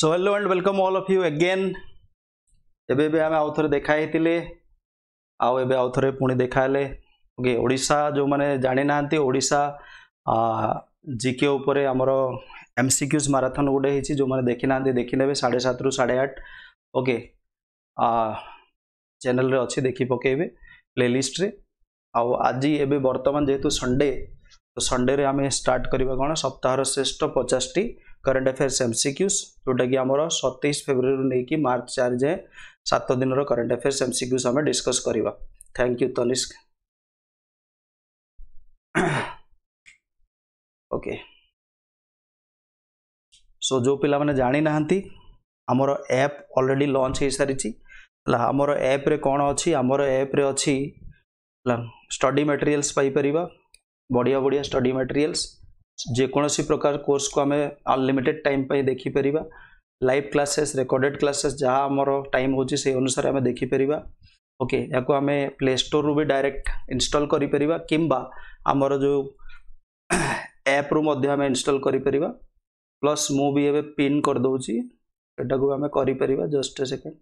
So hello and welcome all of you again एबे बे हमें आउथरे देखाई थिले आउ एबे आउथरे पुणी देखाले ओके ओडिसा जो माने जाने नांती ओडिसा आ जीके ऊपर हमरो एमसीक्यूज मैराथन गुडे हिची जो माने देखि नांती देखि नेबे 7:30 रु 8:30 ओके आ चैनल रे अछि देखि पकेबे प्लेलिस्ट रे आ आज एबे वर्तमान जेतु संडे तो संडे रे हमें स्टार्ट करबा कोन सप्ताह रो श्रेष्ठ 50 टी କରେଣ୍ଟ ଆଫେୟାର୍ସ ଏମ୍ସିକ୍ୟୁସ୍ ଯେଉଁଟାକି ଆମର ସତେଇଶ ଫେବୃଆରୀରୁ ନେଇକି ମାର୍ଚ୍ଚ ଚାରି ଯାଏଁ ସାତ ଦିନର କରେଣ୍ଟ ଆଫେୟାର୍ସ ଏମ୍ସିକ୍ୟୁସ୍ ଆମେ ଡିସ୍କସ୍ କରିବା thank you Tanishk okay so ଯେଉଁ ପିଲାମାନେ ଜାଣିନାହାନ୍ତି ଆମର ଆପ୍ ଅଲରେଡ଼ି ଲଞ୍ଚ ହୋଇସାରିଛି ହେଲା ଆମର ଆପ୍ରେ କ'ଣ ଅଛି ଆମର ଆପ୍ରେ ଅଛି ହେଲା ଷ୍ଟଡି ମେଟେରିଆଲ୍ସ ପାଇପାରିବା ବଢ଼ିଆ ବଢ଼ିଆ ଷ୍ଟଡି ମେଟେରିଆଲ୍ସ जेकोसी प्रकार कोर्स को आम अनलिमिटेड टाइम पर देखिपर लाइव क्लासेस रेकर्डेड क्लासेस जहाँ आम टाइम हो अनुसार आम देखिपर ओके या प्लेस्टोर रू भी डायरेक्ट इनस्टल करपर कि आमर जो एप्रु आम इनस्टल कर प्लस मुझे पिन करदे यहाँ आम कर just second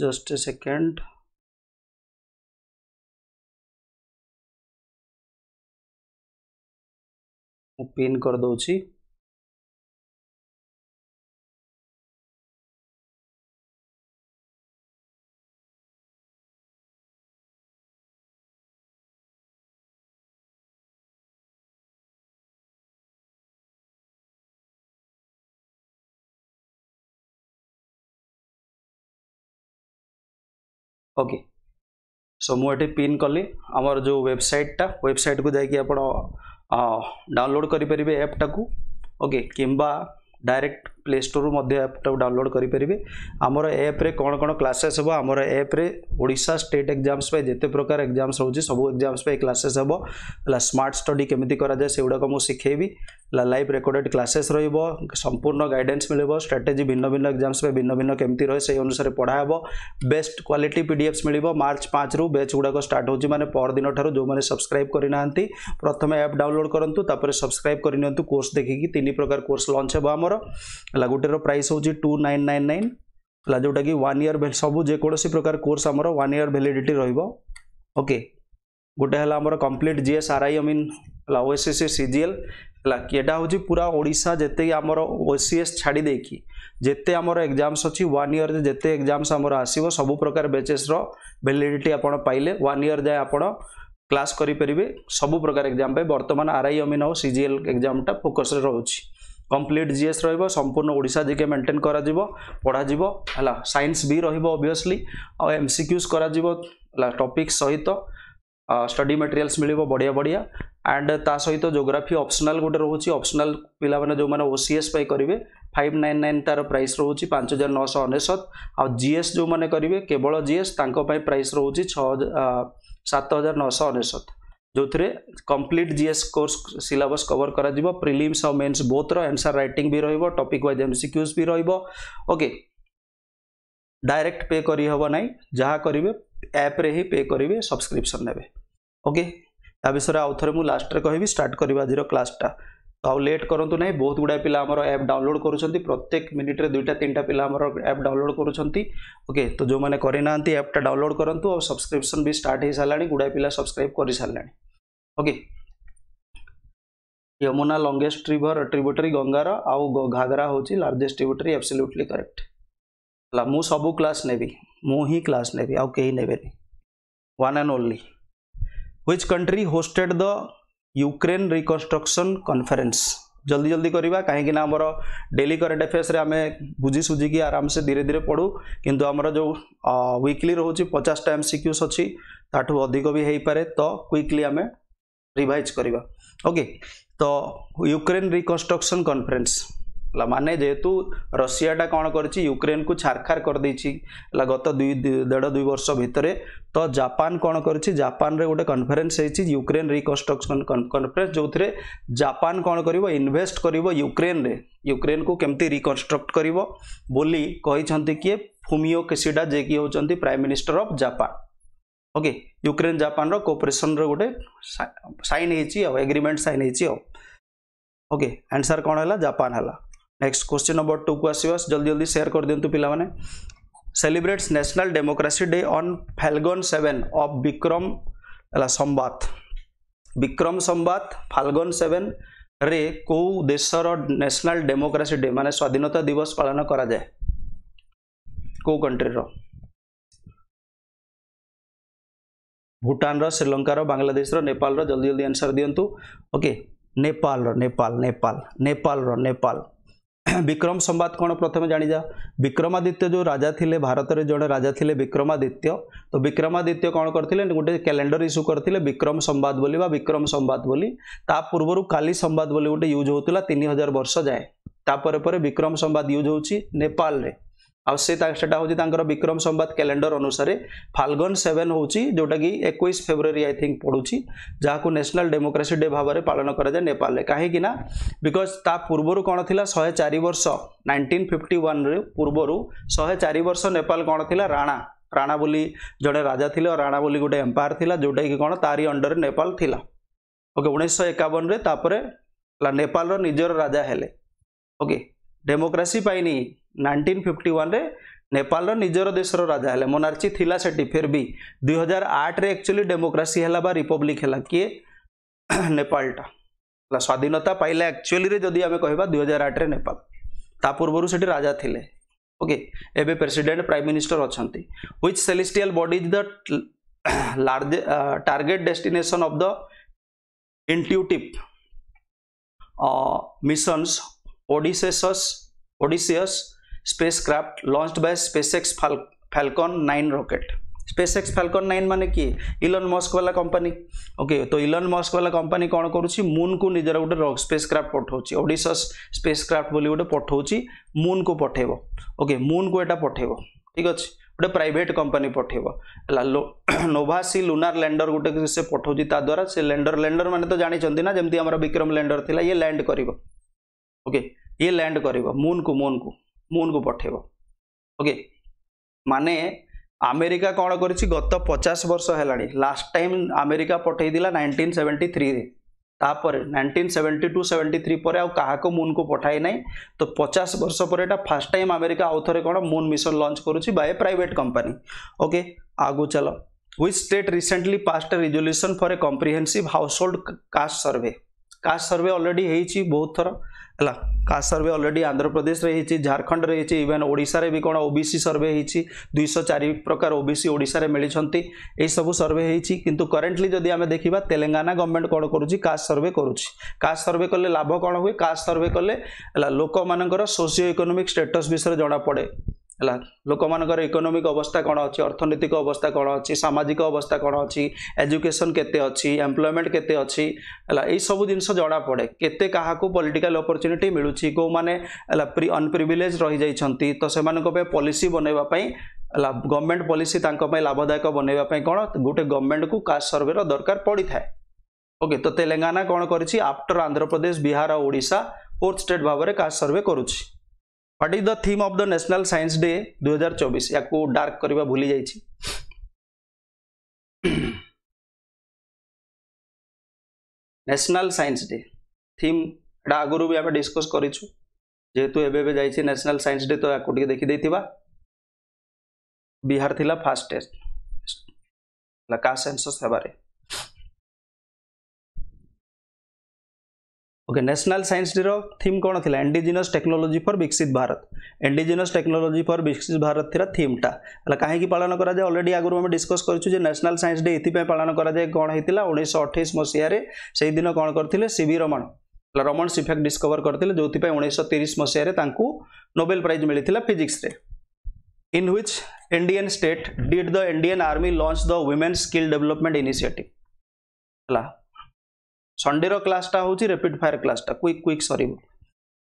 just a second ମୁଁ ପିନ୍ କରିଦେଉଛି ଓକେ ସୋ ମୁଁ ଏଠି ପିନ୍ କଲି ଆମର ଯେଉଁ ୱେବସାଇଟ୍ଟା ୱେବସାଇଟ୍କୁ ଯାଇକି ଆପଣ ଡାଉନଲୋଡ଼୍ କରିପାରିବେ ଆପ୍ଟାକୁ ଓକେ କିମ୍ବା ଡାଇରେକ୍ଟ प्ले स्टोर एप्टा डाउनलोड करेंगे आमर एप्रे कौन कौन क्लासेस हम आम एप्रे ओा स्टेट एक्जामस जिते प्रकार एक्जामस हो सब एक्जामस क्लासेस हम स्मार्ट स्टडी केमी कराए से गुड़ाक मुझे शिखेबी लाइव रेकर्डेड क्लासेस संपूर्ण गाइडेन्स मिले स्ट्राटेजी भिन्न भिन्न एक्जामस भिन्न भिन्न केमी रहे से अनुसार पढ़ा हे बेस्ट क्वालिटी पी मिल मार्च पाँच रू बेच गुड़ाक स्टार्ट हो मैंने पर दिन ठार् जो मैंने सब्सक्राइब करना प्रथम एप डाउनलोड करूँ तपर सब्सक्राइब करनी कोर्स देखिए तीन प्रकार कोर्स लंच हे आमर ହେଲା ଗୋଟେର ପ୍ରାଇସ୍ ହେଉଛି ଟୁ ନାଇନ୍ ନାଇନ୍ ନାଇନ୍ ହେଲା ଯେଉଁଟାକି ୱାନ୍ ଇୟର୍ ସବୁ ଯେକୌଣସି ପ୍ରକାର କୋର୍ସ ଆମର ୱାନ୍ ଇୟର୍ ଭ୍ୟାଲିଡ଼ିଟି ରହିବ ଓକେ ଗୋଟେ ହେଲା ଆମର complete GS R I mean ହେଲା ଓଏସ୍ଏସ୍ ସିଜିଏଲ୍ ହେଲା ଏଇଟା ହେଉଛି ପୁରା ଓଡ଼ିଶା ଯେତେ ଆମର ଓସିଏସ୍ ଛାଡ଼ି ଦେଇକି ଯେତେ ଆମର ଏକ୍ଜାମ୍ସ ଅଛି ୱାନ୍ ଇୟର୍ରେ ଯେତେ ଏକ୍ଜାମ୍ସ ଆମର ଆସିବ ସବୁ ପ୍ରକାର ବେଚେସ୍ର ଭ୍ୟାଲିଡ଼ିଟି ଆପଣ ପାଇଲେ ୱାନ୍ ଇୟର୍ ଯାଏ ଆପଣ କ୍ଲାସ୍ କରିପାରିବେ ସବୁ ପ୍ରକାର ଏକ୍ଜାମ୍ ପାଇଁ ବର୍ତ୍ତମାନ ଆର୍ ଆଇ ଅମିନ୍ ଆଉ ସିଜିଏଲ୍ ଏକ୍ଜାମ୍ଟା ଫୋକସ୍ରେ ରହୁଛି কমপ্লিট জিএস রহব সম্পূর্ণ ওড়শা জিকে মেন্টেন করা পড়াযিব হলা সাইন্স বি রহব অবভিয়সলি আমসিকিউজ করা টপিক সহিত স্টডি মেটেরিয়ালস মিলিব বড়িয়া বড়িয়া আন্ড তা সহিত জোগ্রাফি অপসনাল গোটে রয়েছে অপসনাল পিলামানে যে ওসিএস পাই করবে ফাইভ নাইন নাইন তার প্রাইস রয়েছে পাঁচ হাজার নশো অনেশত আউ জিএস যে করবে কেবল জিএস তাঁর প্রাইস রয়েছে ছ সাত হাজার নশো অনেশত जो थे complete GS course syllabus cover कर प्रिलिम्स और मेन्स बोथ रनसर रईटिंग भी रोक टपिक व्वज एमसीक्यूज भी रोके डायरेक्ट पे करहब ना जहाँ करेंगे एप्रे ही पे करेंगे सब्सक्रिप्सन देवे ओके या विषय आउ थे मुझे लास्ट में कह स्टार्ट करवा आज क्लासटा आउ लेट करूँ ना बहुत गुड़ा पिला एप डाउनलोड कर प्रत्येक मिनिट्रे दुईटा तीन टा पा एप डाउनलोड करके तो जो मैंने करना एप्टा डाउनलोड करूँ और सब्सक्रिप्सन भी स्टार्ट हो सारा गुड़ाई पिला सब्सक्राइब कर सारे okay Yamuna longest river tributary गंगार आउ घाघरा हूँ लार्जेस्ट ट्रिब्यूटरी एब्सल्यूटली करेक्ट है मुझ सब क्लास नेबी मुँह क्लास नेबी आई ने one and only which country hosted the Ukraine reconstruction conference जल्दी जल्दी करवा कहीं डेली करेन्ट अफेयर्स आम बुझी सुझिकी आराम से धीरे धीरे पढ़ू किंतु आमर जो विकली रोच पचास टाइम सिक्यूस अच्छी ताठ अधिक भी हो पाए तो क्विकली आम रिभाइज करवा ओके तो युक्रेन रिकनस्ट्रक्शन कनफरेन्स ମାନେ ଯେହେତୁ ରଷିଆଟା କ'ଣ କରିଛି ୟୁକ୍ରେନକୁ ଛାରଖାର କରିଦେଇଛି ହେଲା ଗତ ଦୁଇ ଦେଢ଼ ଦୁଇ ବର୍ଷ ଭିତରେ ତ ଜାପାନ କ'ଣ କରିଛି ଜାପାନରେ ଗୋଟେ କନଫରେନ୍ସ ହେଇଛି ୟୁକ୍ରେନ ରିକନଷ୍ଟ୍ରକ୍ସନ୍ କନଫରେନ୍ସ ଯେଉଁଥିରେ ଜାପାନ କ'ଣ କରିବ ଇନଭେଷ୍ଟ କରିବ ୟୁକ୍ରେନରେ ୟୁକ୍ରେନକୁ କେମିତି ରିକନଷ୍ଟ୍ରକ୍ଟ କରିବ ବୋଲି କହିଛନ୍ତି କିଏ ଫୁମିଓ କେସିଡ଼ା ଯିଏକି ହେଉଛନ୍ତି prime minister of Japan okay Ukraine ଜାପାନର କୋପରେସନର ଗୋଟେ ସାଇନ୍ ହେଇଛି ଆଉ ଏଗ୍ରିମେଣ୍ଟ ସାଇନ୍ ହେଇଛି ଆଉ ओके आंसर कौन है जापान है नेक्स्ट क्वेश्चन नंबर टू को आस जल्दी जल्दी सेयार कर दिंतु पाने celebrates national democracy day on Falgun seven of Vikram Samvat Vikram संवाद फाल्गन सेवेन रे को देशर न्यासनाल डेमोक्रासी डे मान स्वाधीनता दिवस पालन कराए कौ रो भूटान श्रीलंकार बांग्लादेश नेपाल जल्दी जल्दी आंसर दियंतु ओके नेपाल नेपाल नेपाल नेपाल नेपाल ବିକ୍ରମ ସମ୍ବାଦ କ'ଣ ପ୍ରଥମେ ଜାଣିଯା ବିକ୍ରମାଦିତ୍ୟ ଯେଉଁ ରାଜା ଥିଲେ ଭାରତରେ ଜଣେ ରାଜା ଥିଲେ ବିକ୍ରମାଦିତ୍ୟ ତ ବିକ୍ରମାଦିତ୍ୟ କ'ଣ କରିଥିଲେ ଗୋଟେ କ୍ୟାଲେଣ୍ଡର ଇସ୍ୟୁ କରିଥିଲେ ବିକ୍ରମ ସମ୍ବାଦ ବୋଲି ବା ବିକ୍ରମ ସମ୍ବାଦ ବୋଲି ତା ପୂର୍ବରୁ କାଲି ସମ୍ବାଦ ବୋଲି ଗୋଟେ ୟୁଜ୍ ହେଉଥିଲା ତିନି ବର୍ଷ ଯାଏ ତାପରେ ପରେ ବିକ୍ରମ ସମ୍ବାଦ ୟୁଜ୍ ହେଉଛି ନେପାଳରେ ଆଉ ସେ ସେଟା ହେଉଛି ତାଙ୍କର ବିକ୍ରମ ସମ୍ବାଦ କ୍ୟାଲେଣ୍ଡର ଅନୁସାରେ ଫାଲଗନ୍ ସେଭେନ୍ ହେଉଛି ଯେଉଁଟାକି ଏକୋଇଶ ଫେବୃଆରୀ ଆଇ ଥିଙ୍କ ପଡ଼ୁଛି ଯାହାକୁ ନ୍ୟାସନାଲ୍ ଡେମୋକ୍ରାସି ଡେ ଭାବରେ ପାଳନ କରାଯାଏ ନେପାଳରେ କାହିଁକି ନା ବିକଜ ତା ପୂର୍ବରୁ କ'ଣ ଥିଲା ଶହେ ଚାରି ବର୍ଷ ନାଇଣ୍ଟିନ୍ ଫିଫ୍ଟି ୱାନ୍ରେ ପୂର୍ବରୁ ଶହେ ଚାରି ବର୍ଷ ନେପାଳ କ'ଣ ଥିଲା ରାଣା ରାଣା ବୋଲି ଜଣେ ରାଜା ଥିଲେ ଆଉ ରାଣା ବୋଲି ଗୋଟେ ଏମ୍ପାୟାର ଥିଲା ଯେଉଁଟାକି କ'ଣ ତାରି ଅଣ୍ଡରରେ ନେପାଳ ଥିଲା ଓକେ ଉଣେଇଶହ ଏକାବନରେ ତାପରେ ନେପାଳର ନିଜର ରାଜା ହେଲେ ଓକେ ଡେମୋକ୍ରାସି ପାଇନି নাইনটিন ফিফটি ওয়ানে ନେପାଳର ନିଜର ଦେଶର ରାଜା ହେଲେ ମୋନାର୍ଚି ଥିଲା ସେଠି ଫିର୍ ବି ଦୁଇହଜାର ଆଠରେ ଆକ୍ଚୁଆଲି ଡେମୋକ୍ରାସି ହେଲା ବା ରିପବ୍ଲିକ୍ ହେଲା କିଏ ନେପାଳଟା ହେଲା ସ୍ୱାଧୀନତା ପାଇଲା ଆକ୍ଚୁଆଲିରେ ଯଦି ଆମେ କହିବା ଦୁଇହଜାର ଆଠରେ ନେପାଳ ତା ପୂର୍ବରୁ ସେଠି ରାଜା ଥିଲେ ଓକେ ଏବେ ପ୍ରେସିଡେଣ୍ଟ ପ୍ରାଇମ୍ ମିନିଷ୍ଟର ଅଛନ୍ତି which celestial body is the large target destination of the intuitive missions Odysseus Odysseus spacecraft launched by SpaceX Fal nine 9 rocket. SpaceX Falcon nine मान किए इलन मस्क वाला कंपनी ओके तो Elon Musk वाला company कौन करुच्ची moon को निजर गोटे स्पेस क्राफ्ट पठाऊँ ओडिशस स्पेस क्राफ्ट बोली गोटे पठाऊँ मुन को पठेब ओके मुन को यहाँ पठेब ठीक अच्छे गोटे प्राइट कंपानी पठेब नोभासी लुनार लैंडर गोटे से पठाऊँ ता से लैंडर लैंडर मैंने तो जानते ना जमी विक्रम लैंडर थी ये लैंड कर ओके ये लैंड कर मुन को मुन को ମୁନ୍କୁ ପଠାଇବ ଓକେ ମାନେ ଆମେରିକା କ'ଣ କରିଛି ଗତ ପଚାଶ ବର୍ଷ ହେଲାଣି ଲାଷ୍ଟ ଟାଇମ୍ ଆମେରିକା ପଠାଇଥିଲା ନାଇଣ୍ଟିନ୍ ସେଭେଣ୍ଟି ଥ୍ରୀରେ ତାପରେ nineteen seventy two seventy three ପରେ ଆଉ କାହାକୁ ମୁନ୍କୁ ପଠାଇ ନାହିଁ ତ ପଚାଶ ବର୍ଷ ପରେ ଏଇଟା ଫାର୍ଷ୍ଟ ଟାଇମ୍ ଆମେରିକା ଆଉ ଥରେ କ'ଣ ମୁନ୍ ମିଶନ ଲଞ୍ଚ କରୁଛି ବାଏ ପ୍ରାଇଭେଟ୍ କମ୍ପାନୀ ଓକେ ଆଗକୁ ଚାଲ which state recently passed resolution for a comprehensive household caste survey caste survey already ହେଇଛି ବହୁତ ଥର ହେଲା କାଷ୍ଟ ସର୍ଭେ ଅଲରେଡ଼ି ଆନ୍ଧ୍ରପ୍ରଦେଶରେ ହେଇଛି ଝାଡ଼ଖଣ୍ଡରେ ହେଇଛି ଇଭେନ୍ ଓଡ଼ିଶାରେ ବି କ'ଣ ଓବିସି ସର୍ଭେ ହେଇଛି ଦୁଇଶହ ଚାରି ପ୍ରକାର ଓବିସି ଓଡ଼ିଶାରେ ମିଳିଛନ୍ତି ଏହିସବୁ ସର୍ଭେ ହେଇଛି କିନ୍ତୁ କରେଣ୍ଟଲି ଯଦି ଆମେ ଦେଖିବା ତେଲେଙ୍ଗାନା ଗଭର୍ଣ୍ଣମେଣ୍ଟ କ'ଣ କରୁଛି କାଷ୍ଟ ସର୍ଭେ କରୁଛି କାଷ୍ଟ ସର୍ଭେ କଲେ ଲାଭ କ'ଣ ହୁଏ କାଷ୍ଟ ସର୍ଭେ କଲେ ହେଲା ଲୋକମାନଙ୍କର ସୋସିଓ ଇକୋନୋମିକ୍ ଷ୍ଟେଟସ୍ ବିଷୟରେ ଜଣାପଡ଼େ ହେଲା ଲୋକମାନଙ୍କର ଇକୋନୋମିକ୍ ଅବସ୍ଥା କ'ଣ ଅଛି ଅର୍ଥନୈତିକ ଅବସ୍ଥା କ'ଣ ଅଛି ସାମାଜିକ ଅବସ୍ଥା କ'ଣ ଅଛି ଏଜୁକେସନ୍ କେତେ ଅଛି ଏମ୍ପ୍ଲୟମେଣ୍ଟ କେତେ ଅଛି ହେଲା ଏଇସବୁ ଜିନିଷ ଜଣାପଡ଼େ କେତେ କାହାକୁ ପଲିଟିକାଲ୍ ଅପର୍ଚ୍ୟୁନିଟି ମିଳୁଛି କେଉଁମାନେ ହେଲା ପ୍ରି ଅନପ୍ରିଭିଲେଜ୍ ରହିଯାଇଛନ୍ତି ତ ସେମାନଙ୍କ ପାଇଁ ପଲିସି ବନେଇବା ପାଇଁ ହେଲା ଗଭର୍ଣ୍ଣମେଣ୍ଟ ପଲିସି ତାଙ୍କ ପାଇଁ ଲାଭଦାୟକ ବନେଇବା ପାଇଁ କ'ଣ ଗୋଟେ ଗଭର୍ଣ୍ଣମେଣ୍ଟକୁ କାଷ୍ଟ ସର୍ଭେର ଦରକାର ପଡ଼ିଥାଏ ଓକେ ତ ତେଲେଙ୍ଗାନା କ'ଣ କରିଛି after Andhra Pradesh Bihar Odisha fourth state ଭାବରେ କାଷ୍ଟ ସର୍ଭେ କରୁଛି what is the theme of the national science day দুই হাজার চবিশ ইয়াকু ডার্ক করা ভুলে যাইছি ন্যাশনাল সাইন্স ডে থিম এটা আগରୁ ବି ଆମେ ଡିସ୍କସ୍ କରିଛୁ ଯେହେତୁ ଏବେ ଏବେ ଯାଇଛି ନ୍ୟାସନାଲ୍ ସାଇନ୍ସ ଡେ ତ ୟାକୁ ଟିକେ ଦେଖିଦେଇଥିବା ବିହାର ଥିଲା ଫାଷ୍ଟ ଟେଷ୍ଟ ହେଲା କାଷ୍ଟ ସେନ୍ସସ୍ ହେବାରେ okay national science day theme कौन थी एंडिजिनस टेक्नोलोजी फर विकसित भारत एंडिजिनस टेक्नोलोजी फर विकसित भारत थी थीमटा है कहीं पालन कराए अलरेडी आगुरी आम डिस्कस करूँ नेशनल साइंस डे ये पालन कराए कौन होता उन्नीस अठाईस मसीह से दिन कौन करते सी रमण रमण सिफेक्ट डिस्कवर करते जो उन्नीस मसीह नोबेल प्राइज मिलता physics in which Indian state did the Indian army launch the women skill development initiative ସଣ୍ଡେର କ୍ଲାସ୍ଟା ହେଉଛି ରେପିଡ୍ ଫାୟାର କ୍ଲାସ୍ଟା କ୍ୱିକ୍ କ୍ୱିକ୍ ସରିବ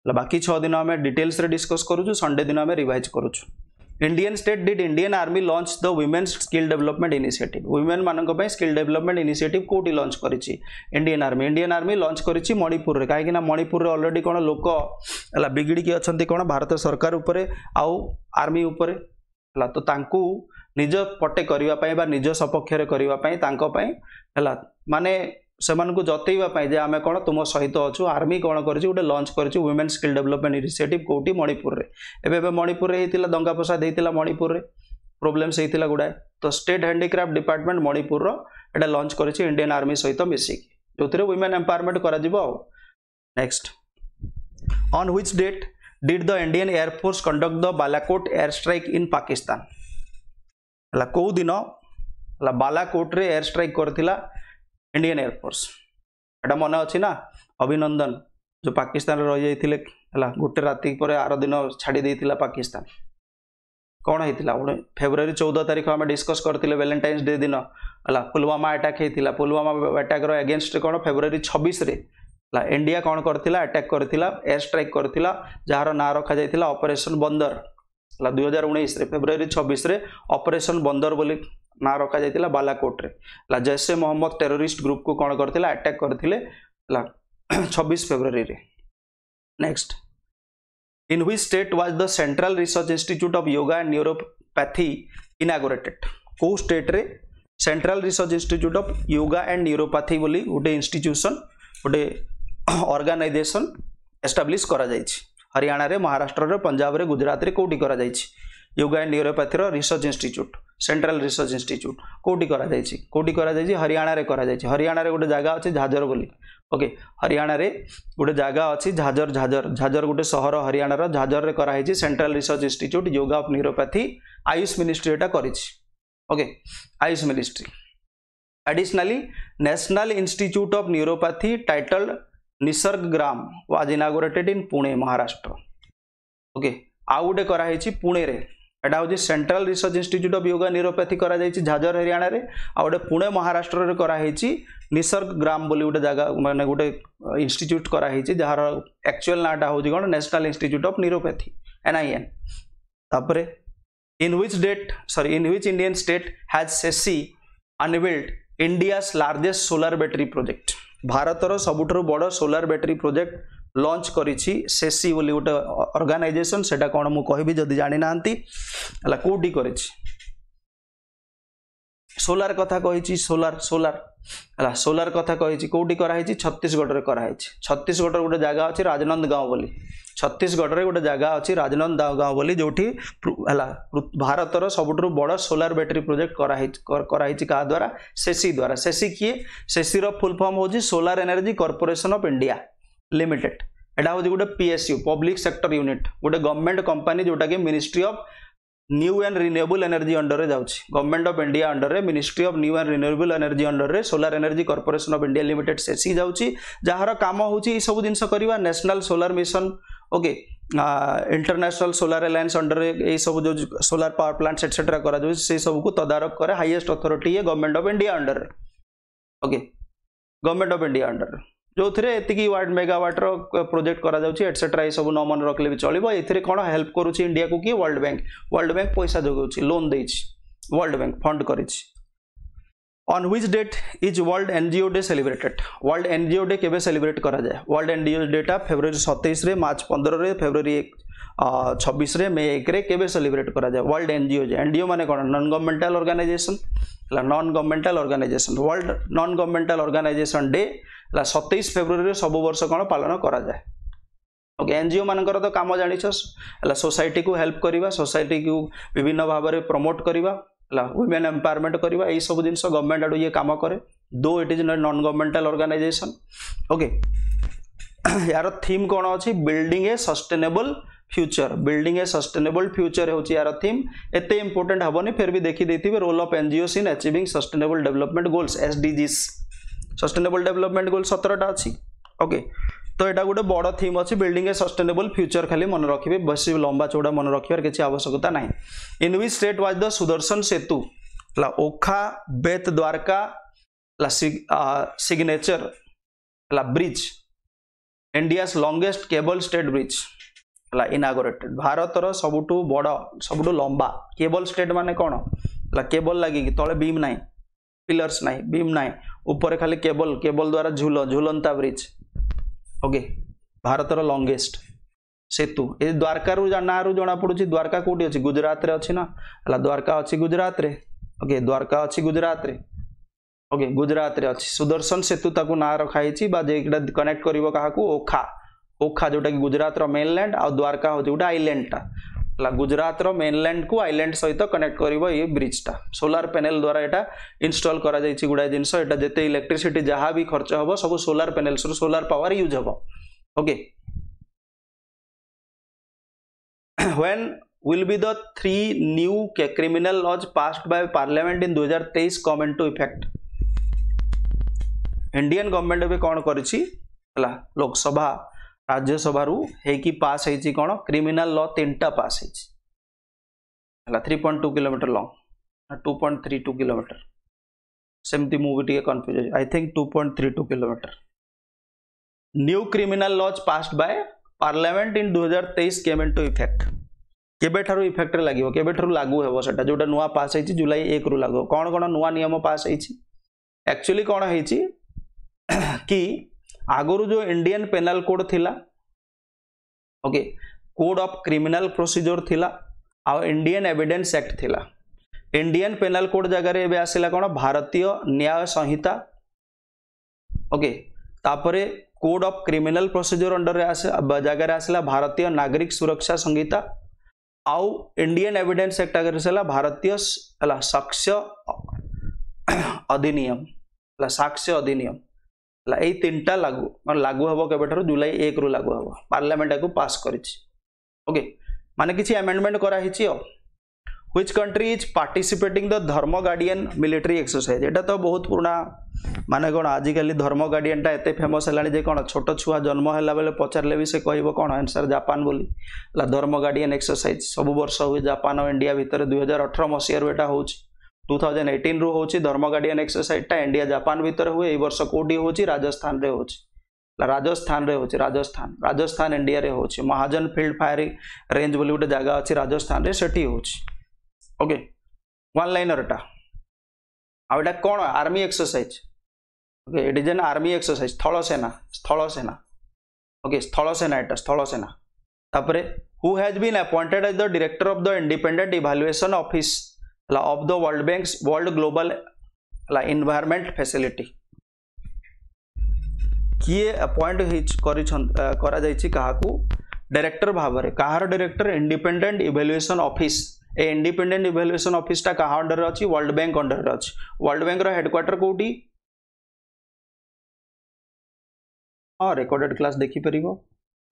ହେଲେ ବାକି ଛଅ ଦିନ ଆମେ ଡିଟେଲ୍ସରେ ଡିସ୍କସ୍ କରୁଛୁ ସଣ୍ଡେ ଦିନ ଆମେ ରିଭାଇଜ୍ କରୁଛୁ Indian state did Indian army launch the women skill development initiative ୱିମେନ୍ମାନଙ୍କ ପାଇଁ ସ୍କିଲ୍ ଡେଭଲପମେଣ୍ଟ ଇନିସିଏଟିଭ୍ କେଉଁଠି ଲଞ୍ଚ କରିଛି Indian army Indian army launch କରିଛି ମଣିପୁରରେ କାହିଁକିନା ମଣିପୁରରେ ଅଲରେଡ଼ି କ'ଣ ଲୋକ ହେଲା ବିଗିଡ଼ିକି ଅଛନ୍ତି କ'ଣ ଭାରତ ସରକାର ଉପରେ ଆଉ ଆର୍ମି ଉପରେ ହେଲା ତ ତାଙ୍କୁ ନିଜ ପଟେ କରିବା ପାଇଁ ବା ନିଜ ସପକ୍ଷରେ କରିବା ପାଇଁ ତାଙ୍କ ପାଇଁ ହେଲା ମାନେ से जतईवाई आम कौन तुम सहित अच्छा आर्मी कौन कर लंच कर वुमेन स्किल डेवलपमेंट इनिसीएटिव कौट मणिपुर में मणिपुर होता दंगा प्रसाद होता मणिपुर में प्रोब्लेम्स होता गुड़ाए तो स्टेट हैंडिक्राफ्ट डिपार्टमेंट मणिपुर यह लंच कर इंडियान आर्मी सहित मिसिक जो थी वुमेन एमपावरमेंट होक्स्ट on which date did the Indian Air Force conduct the Balakot air strike in Pakistan है कौदिन बालाकोट्रे एयर स्ट्राइक कर ଇଣ୍ଡିଆନ୍ ଏୟାରଫୋର୍ସ ଏଇଟା ମନେ ଅଛି ନା ଅଭିନନ୍ଦନ ଯେଉଁ ପାକିସ୍ତାନରେ ରହିଯାଇଥିଲେ ହେଲା ଗୋଟେ ରାତି ପରେ ଆର ଦିନ ଛାଡ଼ି ଦେଇଥିଲା ପାକିସ୍ତାନ କ'ଣ ହେଇଥିଲା ଗୋଟେ ଫେବୃଆରୀ ଚଉଦ ତାରିଖ ଆମେ ଡିସ୍କସ୍ କରିଥିଲେ ଭାଲେଣ୍ଟାଇନ୍ସ ଡେ ଦିନ ହେଲା ପୁଲୱାମା ଆଟାକ୍ ହେଇଥିଲା ପୁଲୱାମା ଆଟାକ୍ର ଏଗେନଷ୍ଟ କ'ଣ ଫେବୃଆରୀ ଛବିଶରେ ହେଲା ଇଣ୍ଡିଆ କ'ଣ କରିଥିଲା ଆଟାକ୍ କରିଥିଲା ଏୟାର ଷ୍ଟ୍ରାଇକ୍ କରିଥିଲା ଯାହାର ନାଁ ରଖାଯାଇଥିଲା ଅପରେସନ୍ ବନ୍ଦର ହେଲା ଦୁଇହଜାର ଉଣେଇଶରେ ଫେବୃଆରୀ ଛବିଶରେ ଅପରେସନ୍ ବନ୍ଦର ବୋଲି ନାଁ ରଖାଯାଇଥିଲା ବାଲାକୋଟରେ ହେଲା ଜୈସେ ମହମ୍ମଦ ଟେରୋରିଷ୍ଟ ଗ୍ରୁପକୁ କ'ଣ କରିଥିଲା ଆଟାକ୍ କରିଥିଲେ ହେଲା ଛବିଶ ଫେବୃଆରୀରେ next in which state was the central research institute of yoga and neuropathy inaugurated କେଉଁ ଷ୍ଟେଟ୍ରେ central research institute of yoga and neuropathy ବୋଲି ଗୋଟେ ଇନଷ୍ଟିଚ୍ୟୁସନ୍ ଗୋଟେ ଅର୍ଗାନାଇଜେସନ୍ ଏଷ୍ଟାବ୍ଲିଶ୍ କରାଯାଇଛି ହରିୟାଣାରେ ମହାରାଷ୍ଟ୍ରରେ ପଞ୍ଜାବରେ ଗୁଜୁରାଟରେ କେଉଁଠି କରାଯାଇଛି ୟୋଗା ଆଣ୍ଡ ନ୍ୟୁରୋପାଥିର research institute central research institute କେଉଁଠି କରାଯାଇଛି କେଉଁଠି କରାଯାଇଛି ହରିୟାଣାରେ କରାଯାଇଛି ହରିୟାଣାରେ ଗୋଟେ ଜାଗା ଅଛି ଝାଝର ବୋଲି ଓକେ ହରିୟାଣାରେ ଗୋଟେ ଜାଗା ଅଛି ଝାଝର ଝାଝର ଝାଝର ଗୋଟେ ସହର ହରିୟାଣାର ଝାଝରରେ କରାହେଇଛି central research institute yoga of neuropathy AYUSH ministry ଏଇଟା କରିଛି okay AYUSH ministry additionally national institute of neuropathy titled Nisarg Gram was inaugurated in Pune Maharashtra okay ଆଉ ଗୋଟେ କରାହେଇଛି ପୁଣେରେ एटा हूँ central research institute of yoga neuropathy कर झाजर हरियाणा आ गए पुणे महाराष्ट्र में कराई निसर्ग ग्राम बोली गोटे जगह मैंने गोटे इन्यूट कराई जार एक्चुअल नाटा हूँ कौन national institute of neuropathy NIN तापर इन ह्विच डेट सरी in which Indian state has SECI unveiled India largest solar battery project भारतर सबुठ बड़ सोलार बैटेरी प्रोजेक्ट ଲଞ୍ଚ କରିଛି ସେସି ବୋଲି ଗୋଟେ ଅର୍ଗାନାଇଜେସନ୍ ସେଇଟା କ'ଣ ମୁଁ କହିବି ଯଦି ଜାଣିନାହାନ୍ତି ହେଲା କେଉଁଠି କରିଛି ସୋଲାର କଥା କହିଛି ସୋଲାର ସୋଲାର ହେଲା ସୋଲାର କଥା କହିଛି କେଉଁଠି କରାହେଇଛି ଛତିଶଗଡ଼ରେ କରାହେଇଛି ଛତିଶଗଡ଼ରେ ଗୋଟେ ଜାଗା ଅଛି ରାଜନନ୍ଦ ଗାଁ ବୋଲି ଛତିଶଗଡ଼ରେ ଗୋଟେ ଜାଗା ଅଛି ରାଜନନ୍ଦ ଗାଁ ବୋଲି ଯେଉଁଠି ହେଲା ଭାରତର ସବୁଠାରୁ ବଡ଼ ସୋଲାର ବ୍ୟାଟେରୀ ପ୍ରୋଜେକ୍ଟ କରାହେଇଛି କରାହେଇଛି କାହା ଦ୍ୱାରା ସେସି ଦ୍ୱାରା ସେସି କିଏ ସେସିର ଫୁଲ୍ ଫର୍ମ ହେଉଛି solar energy corporation of India limited এটা হচ্ছে গোটে পিএসୟୁ ପବ୍ଲିକ ସେକ୍ଟର ୟୁନିଟ୍ ଗୋଟେ ଗଭର୍ଣ୍ଣମେଣ୍ଟ କମ୍ପାନୀ ଯେଉଁଟାକି ministry of new and renewable energy ଅଣ୍ଡରରେ ଯାଉଛି ଗଭର୍ଣ୍ଣମେଣ୍ଟ ଅଫ୍ ଇଣ୍ଡିଆ ଅଣ୍ଡରରେ ministry of new and renewable energy ଅଣ୍ଡରରେ solar energy corporation of India limited SECI ଯାଉଛି ଯାହାର କାମ ହେଉଛି ଏଇସବୁ ଜିନିଷ କରିବା national solar mission okay international solar alliance অন্ডরে এইসব যে সোলার পাওয়ার প্লান্টস এটসেট্রা করা যাচ্ছে সেই সবুক তদারক করে হাইয়েস্ট অথরিটি ইয়ে গভর্নমেন্ট অফ ইন্ডিয়া অন্ডরে ওকে গভর্নমেন্ট অফ ইন্ডিয়া অন্ডরে जो थे एतिक वार्ड मेगावाटर प्रोजेक्ट करसेट्रा ये सब न मन रखिले भी चलो कौन हेल्प कर इंडिया को कि वर्ल्ड बैंक वर्ल्ड बैंक पैसा जगह लोन दे वर्ल्ड बैंक फंड कर on which date is world NGO day celebrated world NGO day के सेलिब्रेट कर वर्ल्ड एनजीओ डेटा फेब्रुआरी सतैश्रे मार्च पंद्रह फेब्रुआरी छब्बीस मे एक केवे सेलिब्रेट कर वर्ल्ड एनजीओ जे एनजीओ मैंने कौन non governmental organisation non governmental organisation world non governmental organisation day ହେଲା ସତେଇଶ ଫେବୃଆରୀରେ ସବୁ ବର୍ଷ କ'ଣ ପାଳନ କରାଯାଏ ଓକେ ଏନ୍ଜିଓ ମାନଙ୍କର ତ କାମ ଜାଣିଛ ହେଲା ସୋସାଇଟିକୁ ହେଲ୍ପ କରିବା ସୋସାଇଟିକୁ ବିଭିନ୍ନ ଭାବରେ ପ୍ରମୋଟ୍ କରିବା ହେଲା ୱିମେନ୍ ଏମ୍ପାୱାରମେଣ୍ଟ କରିବା ଏଇସବୁ ଜିନିଷ ଗଭର୍ଣ୍ଣମେଣ୍ଟ ଆଡ଼ୁ ଇଏ କାମ କରେ though it is non governmental organisation okay year theme କ'ଣ ଅଛି building a sustainable future building a sustainable future হচ্ছে ইয়ার থিম এতে ইম্পর্টেন্ট হবনি ফের বি দেখি দিয়ে role of NGOs in achieving sustainable development goals SDGs sustainable development goal সতেরোটা আছে ওকে তো এটা গোটে বড় থিম অছি বিল্ডিং এ সস্টেনেবল ফ্যুচর খালি মনে রাখবে বেশি লম্বা চৌড়া মনে রাখবার কিছু আবশ্যকতা নাই in which state was the Sudarshan Setu ହେଲା ଓଖା ବେତ ଦ୍ୱାରକା ହେଲା ସିଗ୍ନେଚର ହେଲା bridge India's longest cable stayed bridge ହେଲା ଇନାଗୋରେଟେଡ୍ ଭାରତର ସବୁଠୁ ବଡ଼ ସବୁଠୁ ଲମ୍ବା କେବଲ୍ ଷ୍ଟେଟ୍ ମାନେ କ'ଣ ହେଲା କେବଲ୍ ଲାଗିକି ତଳେ ବିମ୍ ନାହିଁ પિલર્સ નહીં બીમ નહીં ઉપર ખાલી કેબલ કેબલ દ્વારા ઝૂલો ઝૂલંતા બ્રિજ ઓકે ଭାରତର ଲଙ୍ଗେଷ୍ଟ ସେତୁ ଏ ଦ୍ୱାରକାରୁ ନାଁରୁ ଜଣାପଡ଼ୁଛି ଦ୍ୱାରକା କେଉଁଠି ଅଛି ଗୁଜରାଟରେ ଅଛି ନା ହେଲା ଦ୍ୱାରକା ଅଛି ଗୁଜରାଟରେ ଓକେ ଦ୍ୱାରକା ଅଛି ଗୁଜରାଟରେ ଓକେ ଗୁଜରାଟରେ ଅଛି ସୁଦର୍ଶନ ସେତୁ ତାକୁ ନାଁ ରଖାହେଇଛି ବା ଯେଉଁଟା କନେକ୍ଟ କରିବ କାହାକୁ ଓଖା ଓଖା ଯେଉଁଟାକି ଗୁଜରାଟର ମେନଲ୍ୟାଣ୍ଡ ଆଉ ଦ୍ୱାରକା ହେଉଛି ଗୋଟେ ଆଇଲ୍ୟାଣ୍ଡଟା গুজরাটর মেনল্যান্ডকু আইল্যান্ড সহিত কনেক্ট করব এই ব্রিজটা সোলার প্যানেল দ্বারা এটা ইনস্টল করা যাইছি গুড়ায় জিনিস এটা যেতে ইলেকট্রিসিটি যাহা বি খরচ হব সব সোলার প্যানেলসর সোলার পাওয়ার ইউজ হব okay when will be the three new criminal laws passed by parliament in 2023 come into effect Indian government ଏବେ କ'ଣ କରିଛି ହେଲା ଲୋକସଭା राज्यसभा पास है कौन क्रिमिनाल लनटा पास है three point two kilometre long two point three two kilometre सेमती मुझे टी confuse I think two point three two kilometre new criminal laws pass by parliament in दुई हजार तेईस केम इन टू इफेक्ट के effect लगे के लगू हे से जो नुआ पास हो जुलाई एक रु लगू कौन कौन नुआ नियम पास होचुअली कौन है कि आगुरी जो इंडियान पेनाल कोड थी okay code of criminal procedure थी आ इंडियन एविडेंस एक्ट थिला इंडियन पेनाल कोड जगह एबे आसीला कोन भारतीय न्याय संहिता ओके तापरे code of criminal procedure under रे आसे जगह आसीला भारतीय नागरिक सुरक्षा संहिता आउ इंडियन एविडेंस एक्ट अगर सेला भारतीय हला अधिनियम साक्ष्य अधिनियम এই তিনটা লাগু মানে লাগু হব কেবেঠার জুলাই এক রু লাগু হব পার্লামেন্ট এখন পাস করেছি ওকে মানে কিছু আমেন্ডমেন্ট করা হয়েছি which country is participating the Dharma guardian military exercise এটা তো বহুত পুরোনা মানে কোণ আজকাল ধর্ম গার্ডিয়ানটা এত ফেমস হল যে কোণ ছোট ছুয়া জন্ম হল বেলে পচারলে বি সে কহব কোণ আনসার জাপান বলে ধর্ম গার্ডিয়ান এক্সরসাইজ সবু বর্ষ হুয়ে জাপান ও ইন্ডিয়া ভিতরে দুই হাজার অঠর মসিহার এটা হচ্ছে ଟୁ ଥାଉଜେଣ୍ଡ ଏଇଟିନ୍ରୁ ହେଉଛି ଧର୍ମ ଗାର୍ଡିଆନ୍ ଏକ୍ସରସାଇଜଟା ଇଣ୍ଡିଆ ଜାପାନ ଭିତରେ ହୁଏ ଏଇ ବର୍ଷ କେଉଁଠି ହେଉଛି ରାଜସ୍ଥାନରେ ହେଉଛି ରାଜସ୍ଥାନରେ ହେଉଛି ରାଜସ୍ଥାନ ରାଜସ୍ଥାନ ଇଣ୍ଡିଆରେ ହେଉଛି ମହାଜନ ଫିଲ୍ଡ ଫାୟାରିଂ ରେଞ୍ଜ ବୋଲି ଗୋଟେ ଜାଗା ଅଛି ରାଜସ୍ଥାନରେ ସେଠି ହେଉଛି ଓକେ ୱାନ୍ ଲାଇନରଟା ଆଉ ଏଇଟା କ'ଣ army exercise okay it is an army exercise ସ୍ଥଳ ସେନା ସ୍ଥଳ ସେନା ଓକେ ସ୍ଥଳ ସେନା ଏଇଟା ସ୍ଥଳ ସେନା ତାପରେ who has been appointed as the director of the independent evaluation office of the World Bank's World Global Environment Facility किए अपॉइंट कराई क्या डायरेक्टर भाव में कहार डायरेक्टर इंडिपेंडेंट इभालुएसन ऑफिस ए इंडिपेंडेंट इभालुएसन ऑफिसटा क्या अंडर अच्छी वर्ल्ड बैंक अंडर अच्छी वर्ल्ड बैंक हेडक्वार्टर कौटी हाँ रेकर्डेड क्लास देखिपर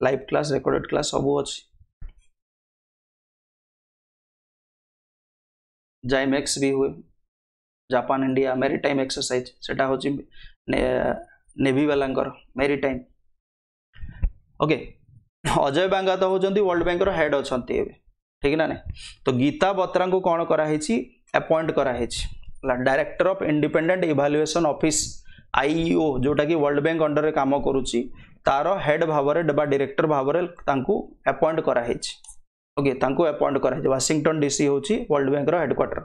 लाइव क्लास रेकर्डेड क्लास सब अच्छी ଜାଇମେକ୍ସ ବି ହୁଏ ଜାପାନ ଇଣ୍ଡିଆ ମେରିଟାଇମ୍ ଏକ୍ସରସାଇଜ୍ ସେଟା ହେଉଛି ନେଭିବାଲାଙ୍କର ମେରିଟାଇମ୍ ଓକେ ଅଜୟ ବାଙ୍ଗାତ ହେଉଛନ୍ତି ୱାର୍ଲଡ ବ୍ୟାଙ୍କର ହେଡ୍ ଅଛନ୍ତି ଏବେ ଠିକ୍ ନା ନାହିଁ ତ ଗୀତା ବତ୍ରାଙ୍କୁ କ'ଣ କରାହେଇଛି ଆପଏଣ୍ଟ କରାହେଇଛି ହେଲା director of independent evaluation office IEO ଯେଉଁଟାକି ୱାର୍ଲଡ ବ୍ୟାଙ୍କ ଅଣ୍ଡରରେ କାମ କରୁଛି ତାର ହେଡ୍ ଭାବରେ ବା ଡିରେକ୍ଟର ଭାବରେ ତାଙ୍କୁ ଆପଏଣ୍ଟ କରାହେଇଛି ओके अपॉइंट कर वाशिंगटन डीसी हूँ world bank headquarter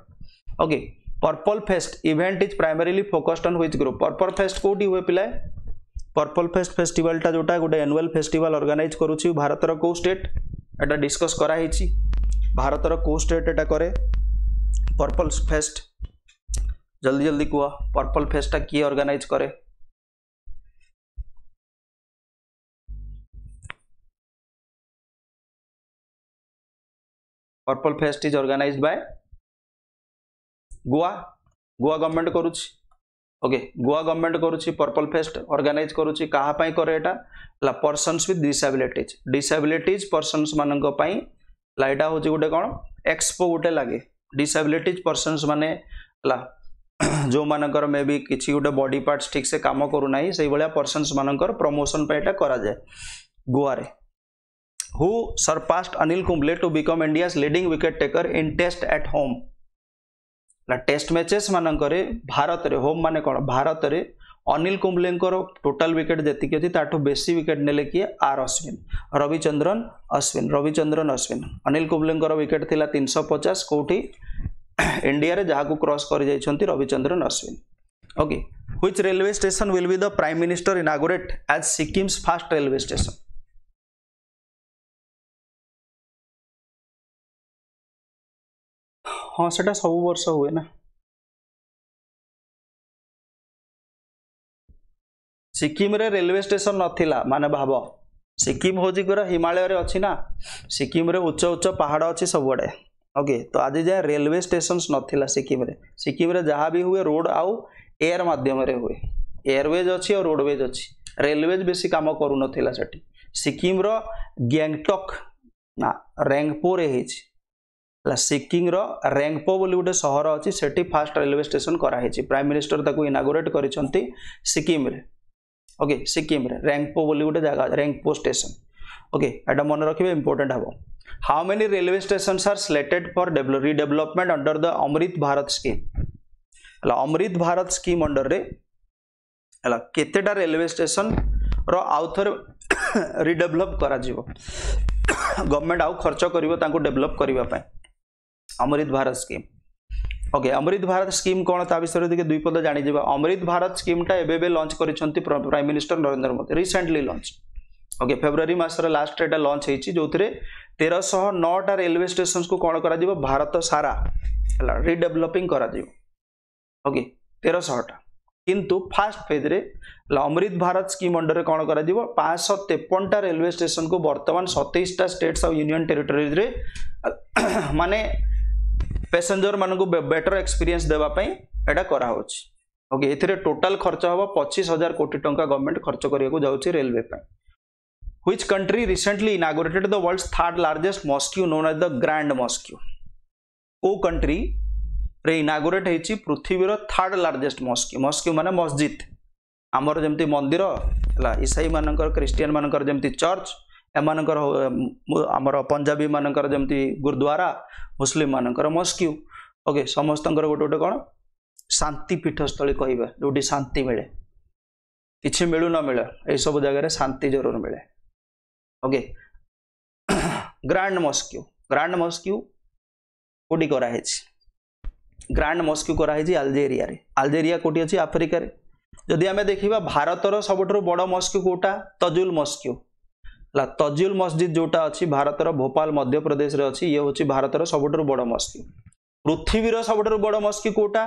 okay purple fest event is primarily focused on which group purple fest कौटी हुए पिलाए पर्पल फेस्ट फेस्टिवल टा जोटा गोटे एनुअल फेस्टिवल ऑर्गेनाइज करूची भारत रो को स्टेट एटा डिस्कस करा हेची भारत रो को स्टेट एटा करे पर्पल फेस्ट जल्दी जल्दी कुआ पर्पल फेस्ट टा की ऑर्गेनाइज करे purple fest is organise by Goa Goa government करुच ओके गोवा गवर्नमेंट करुच्ची पर्पल फेस्ट ऑर्गेनाइज करुच कहा पई persons with disabilities disabilities persons मानी लाइटा ला एटा कौन एक्सपो गोटे लगे डिसेबिलिटीज पर्सनस मैंने ला जो मानकर मे बी किसी गोटे बॉडी पार्ट्स ठीक से कम करूना से भाया पर्सनस मानकर प्रमोशन पर कराए who surpassed Anil Kumble to become India leading wicket taker in test at home test matches मानक भारत रे, होम मान कौन भारत रे, अनिल कुंबले टोटल विकेट जैक अच्छी ताठू बेसी विकेट ने किए आर अश्विन रविचंद्रन अश्विन रविचंद्रन अश्विन अनिल कुंबले विकेट थी तीन सौ पचास कौटी इंडिया जहाँ को क्रस कर Ravichandran Ashwin okay which railway station will be the prime minister inaugurate as Sikkim's first railway station ହଁ ସେଇଟା ସବୁ ବର୍ଷ ହୁଏ ନା ସିକିମରେ ରେଲୱେ ଷ୍ଟେସନ ନଥିଲା ମାନେ ଭାବ ସିକିମ ହେଉଛି ପୁରା ହିମାଳୟରେ ଅଛି ନା ସିକିମରେ ଉଚ୍ଚ ଉଚ୍ଚ ପାହାଡ଼ ଅଛି ସବୁଆଡ଼େ ଓକେ ତ ଆଜି ଯାଏଁ ରେଲୱେ ଷ୍ଟେସନ୍ସ ନଥିଲା ସିକିମରେ ସିକିମରେ ଯାହା ବି ହୁଏ ରୋଡ଼ ଆଉ ଏୟାର ମାଧ୍ୟମରେ ହୁଏ ଏୟାରୱେଜ୍ ଅଛି ଆଉ ରୋଡ଼ୱେଜ୍ ଅଛି ରେଲୱେଜ୍ ବେଶୀ କାମ କରୁନଥିଲା ସେଠି ସିକିମର ଗ୍ୟାଙ୍ଗଟକ୍ ନା ରେଙ୍ଗପୋରେ ହେଇଛି है सिक्किंग रैंगपो बोली गोटे सहर अच्छी से फास्ट रेलवे स्टेशन कराई प्राइम मिनिस्टर ताक इनागोरेट कर सिक्किम्रे ओके सिक्किम्रे रैंगपो बोली गोटे जगह रैंगपो स्टेसन ओके यहाँ मन रखिए इंपोर्टाट हम how many railway station are selected for redevelopment under the Amrit Bharat scheme है अमृत भारत स्कीम अंडर है केतटा रेलवे स्टेशन रोथर रिडेवलप कर गवर्नमेंट आउ खर्च करेवलप करने Amrit Bharat scheme okay Amrit Bharat scheme କ'ଣ ତା ବିଷୟରେ ଟିକେ ଦୁଇ ପଦ ଜାଣିଯିବା ଅମୃତ ଭାରତ ସ୍କିମ୍ଟା ଏବେ ଏବେ ଲଞ୍ଚ କରିଛନ୍ତି prime minister Narendra Modi recently launch okay ଫେବୃଆରୀ ମାସର ଲାଷ୍ଟରେ ଏଇଟା ଲଞ୍ଚ ହେଇଛି ଯେଉଁଥିରେ ତେରଶହ ନଅଟା ରେଲୱେ ଷ୍ଟେସନ୍କୁ କ'ଣ କରାଯିବ ଭାରତ ସାରା ହେଲା ରିଡେଭଲପିଂ କରାଯିବ ଓକେ ତେରଶହଟା କିନ୍ତୁ ଫାର୍ଷ୍ଟ ଫେଜ୍ରେ ଅମୃତ ଭାରତ ସ୍କିମ୍ ଅଣ୍ଡରରେ କ'ଣ କରାଯିବ ପାଞ୍ଚଶହ ତେପନଟା ରେଲୱେ ଷ୍ଟେସନ୍କୁ ବର୍ତ୍ତମାନ ସତେଇଶଟା ଷ୍ଟେଟ୍ସ ଆଉ ୟୁନିଅନ୍ ଟେରିଟୋରିଜ୍ରେ ମାନେ প্যাসেঞ্জর মানুষ বেটর এক্সপিরিয়েন্স দেওয়া এটা করা হচ্ছে ওকে এতে টোটাল খরচ হব পঁচিশ হাজার কোটি টঙ্কা গভর্নমেন্ট খরচ করা যাচ্ছে railway which country recently inaugurated the world's third largest mosque known as the grand mosque কেউ কন্ট্রি রে ইনাগোরেট হয়েছি পৃথিবীর থার্ড লার্জেস্ট মস্কিউ মস্কিউ মানে মসজিদ আমার যেমতি মন্দির হল ইসাই মানকর ক্রিশ্চিয়ান মানকর যেমতি চর্চ ଏମାନଙ୍କର ଆମର ପଞ୍ଜାବୀ ମାନଙ୍କର ଯେମିତି ଗୁରୁଦ୍ୱାରା ମୁସଲିମମାନଙ୍କର ମସ୍କ୍ୟୁ ଓକେ ସମସ୍ତଙ୍କର ଗୋଟେ ଗୋଟେ କ'ଣ ଶାନ୍ତି ପୀଠସ୍ଥଳୀ କହିବେ ଯେଉଁଠି ଶାନ୍ତି ମିଳେ କିଛି ମିଳୁ ନ ମିଳେ ଏଇସବୁ ଜାଗାରେ ଶାନ୍ତି ଜରୁର ମିଳେ okay grand mosque grand mosque କେଉଁଠି କରାହେଇଛି ଗ୍ରାଣ୍ଡ ମସ୍କ୍ୟୁ କରାହେଇଛି ଆଲଜେରିଆରେ ଆଲଜେରିଆ କେଉଁଠି ଅଛି ଆଫ୍ରିକାରେ ଯଦି ଆମେ ଦେଖିବା ଭାରତର ସବୁଠାରୁ ବଡ଼ ମସ୍କ୍ୟୁ କେଉଁଟା ତଜୁଲ ମସ୍କ୍ୟୁ ହେଲା ତଜିଉଲ ମସଜିଦ୍ ଯେଉଁଟା ଅଛି ଭାରତର ଭୋପାଲ ମଧ୍ୟପ୍ରଦେଶରେ ଅଛି ଇଏ ହେଉଛି ଭାରତର ସବୁଠାରୁ ବଡ଼ ମସ୍କି ପୃଥିବୀର ସବୁଠାରୁ ବଡ଼ ମସ୍କି କେଉଁଟା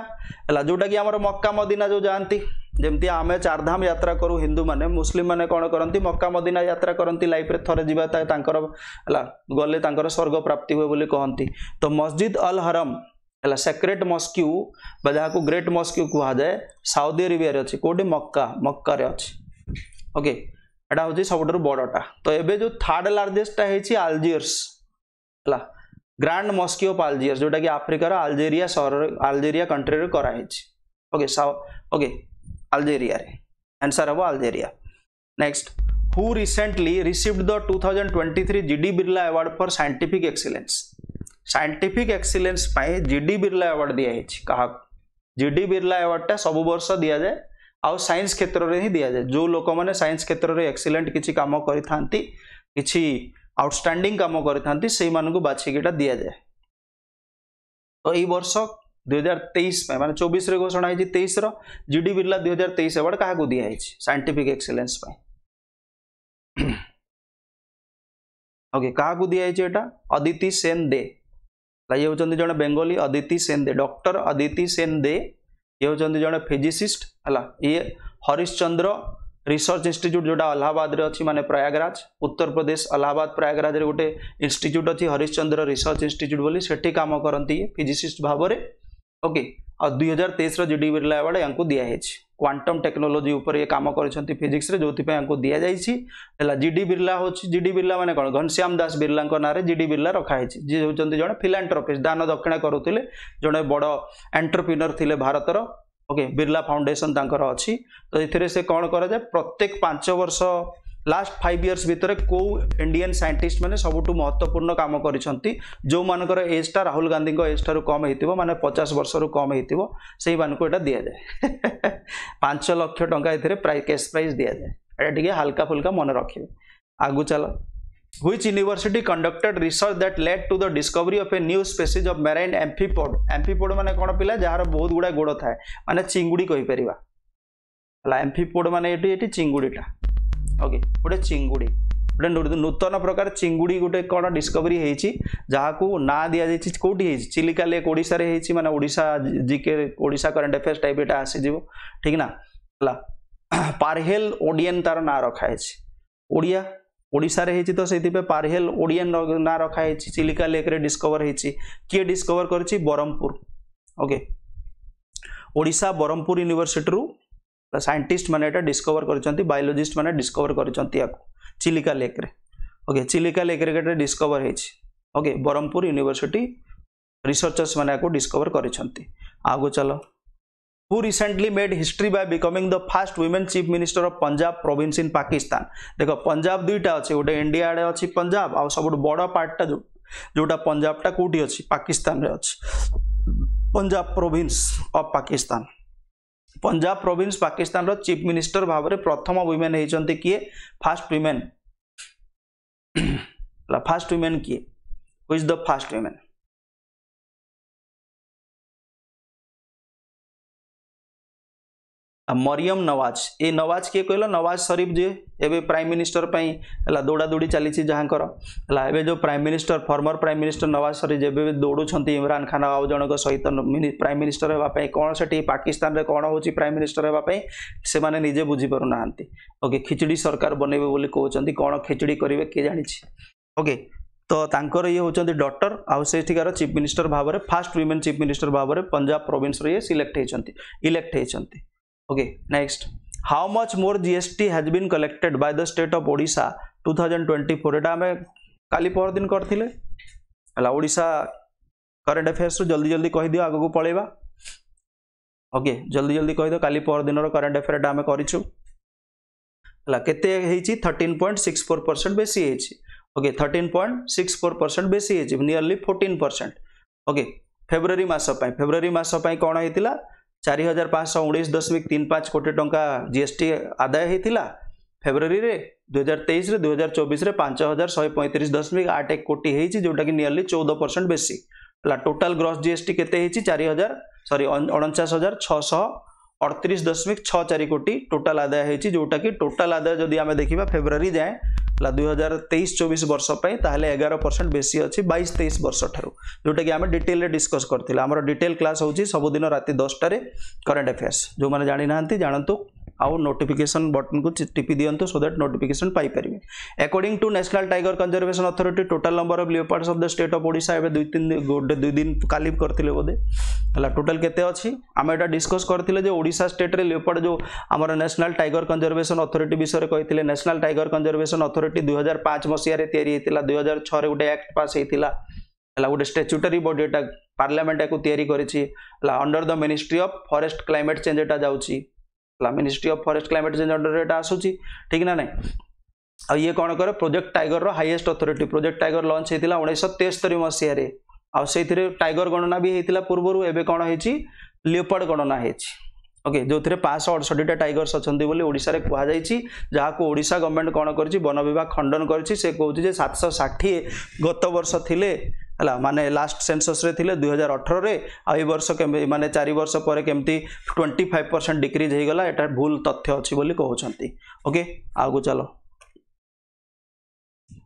ହେଲା ଯେଉଁଟାକି ଆମର ମକ୍କା ମଦିନା ଯେଉଁ ଯାଆନ୍ତି ଯେମିତି ଆମେ ଚାରଧାମ ଯାତ୍ରା କରୁ ହିନ୍ଦୁମାନେ ମୁସଲିମମାନେ କ'ଣ କରନ୍ତି ମକ୍କା ମଦିନା ଯାତ୍ରା କରନ୍ତି ଲାଇଫ୍ରେ ଥରେ ଯିବା ତାଙ୍କର ହେଲା ଗଲେ ତାଙ୍କର ସ୍ୱର୍ଗ ପ୍ରାପ୍ତି ହୁଏ ବୋଲି କହନ୍ତି ତ ମସଜିଦ୍ ଅଲ୍ ହରମ୍ ହେଲା ସେକ୍ରେଟ୍ ମସ୍କ୍ୟୁ ବା ଯାହାକୁ ଗ୍ରେଟ୍ ମସ୍କ୍ୟୁ କୁହାଯାଏ ସାଉଦି ଆରେବିଆରେ ଅଛି କେଉଁଠି ମକ୍କା ମକ୍କାରେ ଅଛି ଓକେ एटा हूँ सब बड़टा तो ये जो थार्ड लार्जेस्टा होगी आलजिर्स है ग्रांड मस्की अफ आलजिर्स जोटा कि आफ्रिकार आलजेरी आलजेरी कंट्री कराई ओके ओके आलजेरी आंसर हम Algeria next who recently received the two thousand twenty three G D Birla award for scientific excellence scientific excellence G D Birla award दिखाई क्या जि सब वर्ष दि जाए आउ सैंस क्षेत्र में ही दि जाए जो लोग मैंने सैंस क्षेत्र में एक्सिलेन्ट किसी कम कर किसी आउटस्टाणिंग कम कर दि जाए तो यही वर्ष दुई हजार तेईस मैंने चौबीस घोषणा होती तेईस जि डी बिर्ला दुई हजार तेईस एवार्ड क्या दिखाई सैंटिफिक एक्सिलेन्स ओके क्या दिखाई यहाँ अदिति सेन दे जो बेंगोली अदिति सेन दे डॉक्टर अदिति सेन दे ये होंगे जड़े फिजिसीस्ट है ये हरिश्चंद्र रिसर्च इन्यूट जो अलाहाबाद अच्छी मानते प्रयागराज उत्तर प्रदेश अलाहाबाद प्रयागराज गोटे इन्यूट अच्छी हरिश्चंद्र रिसर्च इन्यूट बोली से कम करती फिजिसीस्ट भाव में ओके आ दुई हजार तेईस डी बिर्ला एवार्ड या दिखाई କ୍ୱାଣ୍ଟମ୍ ଟେକ୍ନୋଲୋଜି ଉପରେ ଇଏ କାମ କରିଛନ୍ତି ଫିଜିକ୍ସରେ ଯେଉଁଥିପାଇଁ ଆଙ୍କୁ ଦିଆଯାଇଛି ହେଲା ଜି ଡି ବିର୍ଲା ହେଉଛି ଜି ଡି ବିର୍ଲା ମାନେ କ'ଣ ଘନଶ୍ୟାମ ଦାସ ବିର୍ଲାଙ୍କ ନାଁରେ ଜି ଡି ବିର୍ଲା ରଖାହେଇଛି ଯିଏ ହେଉଛନ୍ତି ଜଣେ ଫିଲାଣ୍ଟ୍ରପିଷ୍ଟ ଦାନ ଦକ୍ଷିଣା କରୁଥିଲେ ଜଣେ ବଡ଼ ଏଣ୍ଟରପ୍ରିନର ଥିଲେ ଭାରତର ଓକେ ବିର୍ଲା ଫାଉଣ୍ଡେସନ୍ ତାଙ୍କର ଅଛି ତ ଏଥିରେ ସେ କ'ଣ କରାଯାଏ ପ୍ରତ୍ୟେକ ପାଞ୍ଚ ବର୍ଷ ଲାଷ୍ଟ ଫାଇଭ୍ ଇୟର୍ସ ଭିତରେ କେଉଁ ଇଣ୍ଡିଆନ୍ ସାଇଣ୍ଟିଷ୍ଟମାନେ ସବୁଠୁ ମହତ୍ତ୍ୱପୂର୍ଣ୍ଣ କାମ କରିଛନ୍ତି ଯେଉଁମାନଙ୍କର ଏଜ୍ଟା ରାହୁଲ ଗାନ୍ଧୀଙ୍କ ଏଜ୍ଠାରୁ କମ୍ ହେଇଥିବ ମାନେ ପଚାଶ ବର୍ଷରୁ କମ୍ ହେଇଥିବ ସେଇମାନଙ୍କୁ ଏଇଟା ଦିଆଯାଏ ପାଞ୍ଚ ଲକ୍ଷ ଟଙ୍କା ଏଥିରେ ପ୍ରାଇ କେସ୍ ପ୍ରାଇଜ୍ ଦିଆଯାଏ ଏଇଟା ଟିକେ ହାଲକା ଫୁଲକା ମନେ ରଖିବେ ଆଗକୁ ଚାଲ which university conducted research that led to the discovery of a new species of marine amphipod amphipod माने कोन पिला जहार बहुत गुडा गोड़ थाए माने चिंगुड़ी कहि परिबा हला amphipod माने एटी एटी चिंगुड़ीटा ଓକେ ଗୋଟେ ଚିଙ୍ଗୁଡ଼ି ଗୋଟେ ନୂତନ ପ୍ରକାର ଚିଙ୍ଗୁଡ଼ି ଗୋଟେ କ'ଣ ଡିସ୍କଭରି ହେଇଛି ଯାହାକୁ ନାଁ ଦିଆଯାଇଛି କେଉଁଠି ହେଇଛି ଚିଲିକା ଲେକ୍ ଓଡ଼ିଶାରେ ହେଇଛି ମାନେ Odisha GK Odisha current affairs type ଏଇଟା ଆସିଯିବ ଠିକ୍ ନା ହେଲା ପାରହେଲ ଓଡ଼ିଆନ୍ ତାର ନାଁ ରଖାହେଇଛି ଓଡ଼ିଆ ଓଡ଼ିଶାରେ ହେଇଛି ତ ସେଇଥିପାଇଁ ପାର୍ହେଲ ଓଡ଼ିଆନ୍ ନାଁ ରଖାହେଇଛି ଚିଲିକା ଲେକ୍ରେ ଡିସ୍କଭର ହେଇଛି କିଏ ଡିସ୍କଭର କରିଛି ବ୍ରହ୍ମପୁର ଓକେ ଓଡ଼ିଶା ବ୍ରହ୍ମପୁର ୟୁନିଭର୍ସିଟିରୁ সাইন্টিস্ট মানে এটা ডিসকভর করছেন বায়োলোজিস্ট মানে ডিসকভর করছেন ইয়াকু চিলিকা লেক্রে ওকে চিলিকা লেক্রে এটা ডিসকভর হয়েছে ওকে ব্রহ্মপুর ইউনিভার্সিটি রিসর্চর্স মানে ইয়াকু ডিসকভর করছেন আগু চলো who recently made history by becoming the first women chief minister of punjab province in pakistan দেখো punjab দুইটা আছে গোটে ইন্ডিয়া আড়ে আছে punjab আর সবুঠ বড় পার্টটা যেটা punjabটা কোটি আছে পাকিস্তানরে আছে punjab province of pakistan Punjab province ପାକିସ୍ତାନର ଚିଫ୍ ମିନିଷ୍ଟର ଭାବରେ ପ୍ରଥମ ୱିମେନ୍ ହେଇଛନ୍ତି କିଏ ଫାଷ୍ଟ ୱିମେନ୍ ଫାଷ୍ଟ ୱିମେନ୍ କିଏ who's the first women Maryam Nawaz ये नवाज किए कहल नवाज शरीफ जी एवं प्राइम मिनिस्टर पर दौड़ादौड़ी चली जो prime minister former prime minister Nawaz Sharif एवं दौड़ इम्रान खान आउ जन सहित प्राइम मिनिस्टर होगा कौन से पाकिस्तान में कौन हो प्राइम मिनिस्टर होगापी से मैंने निजे बुझीपुर ओके खिचड़ी सरकार बनइबे कौन कौन खिचड़ी करेंगे किए जाने ओके तो तांकर ये हूँ डक्टर आठिकार चिफ मिनिस्टर भाव में फास्ट व्युमेन चिफ मिनिस्टर भाव में पंजाब प्रोविन्स रे सिलेक्ट होती इलेक्ट होती okay next how much more gst has been collected by the state of odisha 2024 এটা আমি কালি পরদিন করছিলে ହେଲା ଓଡ଼ିଶା କରେଣ୍ଟ ଆଫେୟାର୍ସରୁ ଜଲ୍ଦି ଜଲ୍ଦି କହିଦିଅ ଆଗକୁ ପଳେଇବା ଓକେ ଜଲ୍ଦି ଜଲ୍ଦି କହିଦିଅ କାଲି ପରଦିନର କରେଣ୍ଟ ଆଫେୟାର୍ଟା ଆମେ କରିଛୁ ହେଲା କେତେ ହେଇଛି thirteen point six four percent ବେଶୀ ହେଇଛି okay thirteen point six four percent ବେଶୀ ହେଇଛି ନିୟରଲି ଫୋର୍ଟିନ୍ ପରସେଣ୍ଟ ଓକେ ଫେବୃଆରୀ ମାସ ପାଇଁ ଫେବୃଆରୀ ମାସ ପାଇଁ କ'ଣ ହେଇଥିଲା चार हजार पाँच उन्नीस दशमिक तीन पाँच कोटी टाँग जी एस टी आदाय होता फेब्रवर में दुई हजार चौबीस पांच हजार शहे पैंतीस दशमिक आठ एक कोटी होती जोटा कि नियरली चौदह परसेंट बेसी है टोटाल ग्रस जी के चार हजार सरी अणचाश हजार छःशह अड़तीस दशमिक छः चार कोटी टोटाल आदाय जोटा कि टोटाल आदाय जदि आम देखा फेब्रवरी जाए दुई हजार तेईस चौबीस वर्ष पर एगार परसेंट बेसी अच्छी बैश तेईस वर्ष ठार जोटा कि आम डिटेल डिस्कस करते आम डिटेल क्लास हो सबुदिन रात दसटे करेन्ट अफेयर्स जो मैंने जाणी ना जानतु ଆଉ ନୋଟିଫିକେସନ୍ ବଟନ୍କୁ ଟିପି ଦିଅନ୍ତୁ ସୋ ଦ୍ୟାଟ୍ ନୋଟିଫିକେସନ୍ ପାଇପାରିବେ according to national tiger conservation authority total number of leopards of the state of Odisha ଏବେ ଦୁଇ ତିନି ଗୋଟେ ଦୁଇ ଦିନ କାଲି କରିଥିଲେ ବୋଧେ ହେଲା ଟୋଟାଲ୍ କେତେ ଅଛି ଆମେ ଏଇଟା ଡିସ୍କସ୍ କରିଥିଲେ ଯେ ଓଡ଼ିଶା ଷ୍ଟେଟ୍ରେ ଲିଓପାର୍ଡ ଯେଉଁ ଆମର ନ୍ୟାସନାଲ୍ ଟାଇଗର କନଜରଭେସନ୍ ଅଥରିଟି ବିଷୟରେ କହିଥିଲେ ନ୍ୟାସନାଲ୍ ଟାଇଗର କନଜରଭେସନ୍ ଅଥରିଟି ଦୁଇ ହଜାର ପାଞ୍ଚ ମସିହାରେ ତିଆରି ହୋଇଥିଲା ଦୁଇ ହଜାର ଛଅରେ ଗୋଟେ ଆକ୍ଟ ପାସ୍ ହୋଇଥିଲା ହେଲା ଗୋଟେ ଷ୍ଟାଚ୍ୟୁଟାରୀ ବଡି ଏଟା ପାର୍ଲାମେଣ୍ଟ ଏହାକୁ ତିଆରି କରିଛି ହେଲା under the ministry of forest climate change ଏଟା ଯାଉଛି ministry of forest climate change under एटा आउँछ ठिक नै आउँ कर प्रोजेक्ट टाइगर र highest authority project tiger launch हुन्छ उनी सय तेस्तरी महिह सगर गणना पूर्वहरू गणना हुन्छ ओके जो पाँच सय अठसट्ठीटा टाइगर्स अहिलेसा गभर्नमेन्ट कि वन विभाग खण्डन गरि सतशी गत वर्ष ले ହେଲା ମାନେ ଲାଷ୍ଟ ସେନ୍ସସ୍ରେ ଥିଲେ ଦୁଇ ହଜାର ଅଠରରେ ଆଉ ଏ ବର୍ଷ କେମିତି ମାନେ ଚାରି ବର୍ଷ ପରେ କେମିତି ଟ୍ୱେଣ୍ଟି ଫାଇଭ୍ ପରସେଣ୍ଟ ଡିକ୍ରିଜ୍ ହେଇଗଲା ଏଇଟା ଭୁଲ ତଥ୍ୟ ଅଛି ବୋଲି କହୁଛନ୍ତି ଓକେ ଆଗକୁ ଚାଲ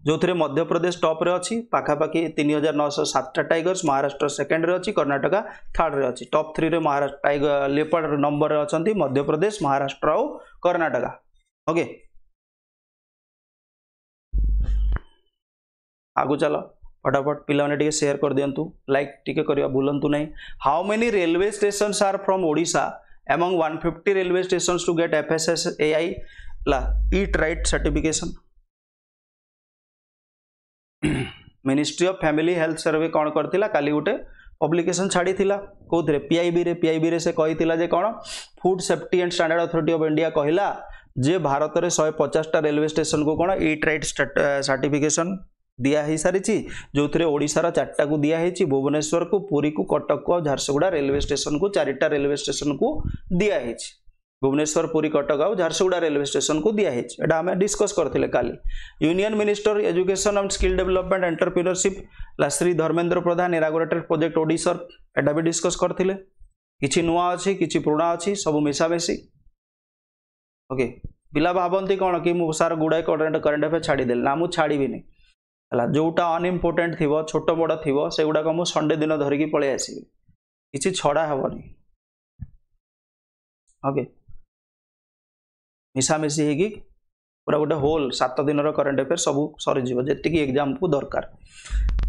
ଯେଉଁଥିରେ ମଧ୍ୟପ୍ରଦେଶ ଟପ୍ରେ ଅଛି ପାଖାପାଖି ତିନି ହଜାର ନଅଶହ ସାତଟା ଟାଇଗର୍ସ ମହାରାଷ୍ଟ୍ର ସେକେଣ୍ଡରେ ଅଛି କର୍ଣ୍ଣାଟକା ଥାର୍ଡ଼ରେ ଅଛି ଟପ୍ ଥ୍ରୀରେ ମହାରାଷ୍ଟ୍ର ଟାଇଗର ଲିପର ନମ୍ବରରେ ଅଛନ୍ତି ମଧ୍ୟପ୍ରଦେଶ ମହାରାଷ୍ଟ୍ର ଆଉ କର୍ଣ୍ଣାଟକା ଓକେ ଆଗକୁ ଚାଲ फटाफट ପିଲାମାନେ ଟିକେ कर କରିଦିଅନ୍ତୁ ଲାଇକ୍ ଟିକେ କରିବା ଭୁଲନ୍ତୁ ନାହିଁ how many railway stations are from Odisha among 150 railway stations to S FSS AI la eat right certification ministry of family health survey कौन करथिला काली गोटे पब्लिकेशन छाड़ीला कौन पीआईबी रे पीआईबी रे से कही कौन food safety and standard authority of India कहला जे भारत रे 150 टा रेलवे स्टेसन को कौन ईट राइट सर्टिफिकेशन दियासारी जो थे ओडार चार्टा को दिखाई भुवनेश्वर को पुरी को कटक झारसुगुड़ा रेलवे स्टेशन को चारिटा रेलवे स्टेशन को दिखाई भुवनेश्वर पुरी कटक आ झारसुगुड़ा रेलवे स्टेशन को दिखाई यहाँ आम डिस्कस करते का union minister education and skill development entrepreneurship Shri Dharmendra Pradhan inaugurated project ओडार एटा भी डिस्कस करते किसी नुआ अच्छी किसी पुराणा अच्छी सब मिशामेशी ओके पिला भावती कौन कि सार गुड़ाए करेन्ट अफेयर छाड़देली ना मुझे छाड़ी नहीं ହେଲା ଯେଉଁଟା ଅନଇମ୍ପୋର୍ଟାଣ୍ଟ ଥିବ ଛୋଟ ବଡ଼ ଥିବ ସେଗୁଡ଼ାକ ମୁଁ ସଣ୍ଡେ ଦିନ ଧରିକି ପଳେଇ ଆସିବି କିଛି ଛଡ଼ା ହେବନି ଓକେ ମିଶାମିଶି ହେଇକି ପୁରା ଗୋଟେ ହୋଲ୍ ସାତ ଦିନର କରେଣ୍ଟ ଆଫେୟାର ସବୁ ସରିଯିବ ଯେତିକି ଏକ୍ଜାମ୍କୁ ଦରକାର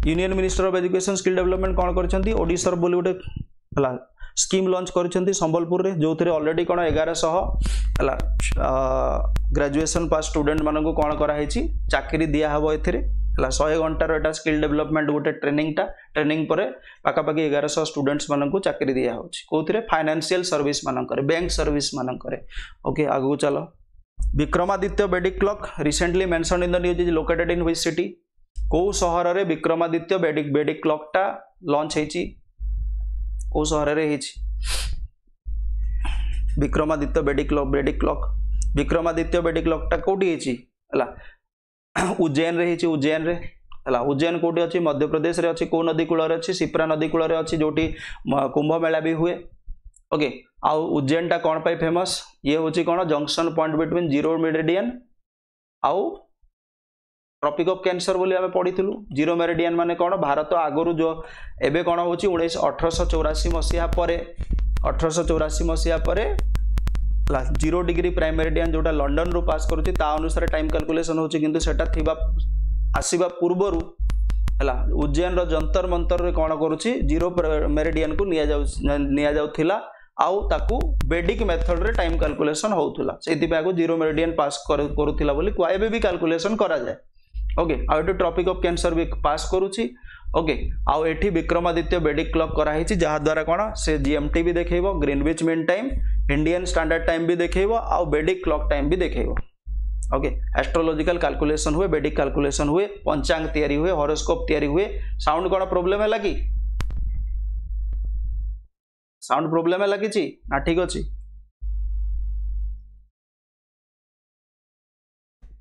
union minister of education skill development କ'ଣ କରିଛନ୍ତି ଓଡ଼ିଶାର ବୋଲି ଗୋଟେ ହେଲା ସ୍କିମ୍ ଲଞ୍ଚ କରିଛନ୍ତି ସମ୍ବଲପୁରରେ ଯେଉଁଥିରେ ଅଲରେଡ଼ି କ'ଣ ଏଗାରଶହ ହେଲା ଗ୍ରାଜୁଏସନ୍ ପାସ୍ ଷ୍ଟୁଡେଣ୍ଟମାନଙ୍କୁ କ'ଣ କରାହେଇଛି ଚାକିରି ଦିଆହେବ ଏଥିରେ ला शहे घंटार यहाँ स्किल डेभलपमेंट गोटे ट्रेनिंग टा ट्रेनिंग पखापाखि एगारश स्टूडेंट्स मानक चाकरी दिहित कौन फाइनान्सील सर्विस मानक बैंक सर्विस मानक ओके आगू चल Vikramaditya Vedic clock recently mention in the news is located in his city कौ सहर से विक्रमादित्य बेडिक बेडिक क्लकटा लंच विक्रमादित्य बेडिक्लक बेडिक्लक विक्रमादित्य बेडिक्लकटा कौटी है ଉଜ୍ଜୈନରେ ହେଇଛି ଉଜ୍ଜୈନରେ ହେଲା ଉଜ୍ଜୈନ କେଉଁଠି ଅଛି ମଧ୍ୟପ୍ରଦେଶରେ ଅଛି କେଉଁ ନଦୀ କୂଳରେ ଅଛି ସିପ୍ରା ନଦୀ କୂଳରେ ଅଛି ଯେଉଁଠି କୁମ୍ଭମେଳା ବି ହୁଏ ଓକେ ଆଉ ଉଜ୍ଜୈନଟା କ'ଣ ପାଇଁ ଫେମସ୍ ଇଏ ହେଉଛି କ'ଣ junction point between zero meridian ଆଉ ট্রপিক অফ ক্যান্সর বলে আমি পড়িলু জিরো মেরিডিয়ান মানে কোণ ভারত আগর যে এবে কোণ হচ্ছে উনিশ অঠরশ চৌরাশি মসিহা পরে অঠরশ চৌরাশি মসিহা পরে प्लस जीरो डिग्री प्राइमेरिडियन जो लंडन रु पास करुसार टाइम काल्कुलेसन हो आसवा पूर्व है उज्जैन रंतर मंतर में कौन कर जीरो मेरेडियन को निया जाओ, आउ बेडिक मेथड रे टाइम काल्कुलेसन होता से जीरो मेरेडियन पास करुला काल्कुलेसन कराए ओके आउ ट्रपिक अफ कैंसर भी पास करुच्छी ओके आउ विक्रमादित्य बेडिक क्लब कराही जहाद्वारा कौन से जीएम टी भी देखेब green mean time Indian standard time भी देखे आउ बेडिक क्लॉक टाइम भी देखे ओके एस्ट्रोलॉजिकल कैलकुलेशन हुए बेडिक कैलकुलेशन हुए पंचांग तैयारी हुए हॉरोस्कोप तैयारी हुए साउंड कौन प्रोब्लेम है कि साउंड प्रोब्लेम है लगी ना ठीक अच्छे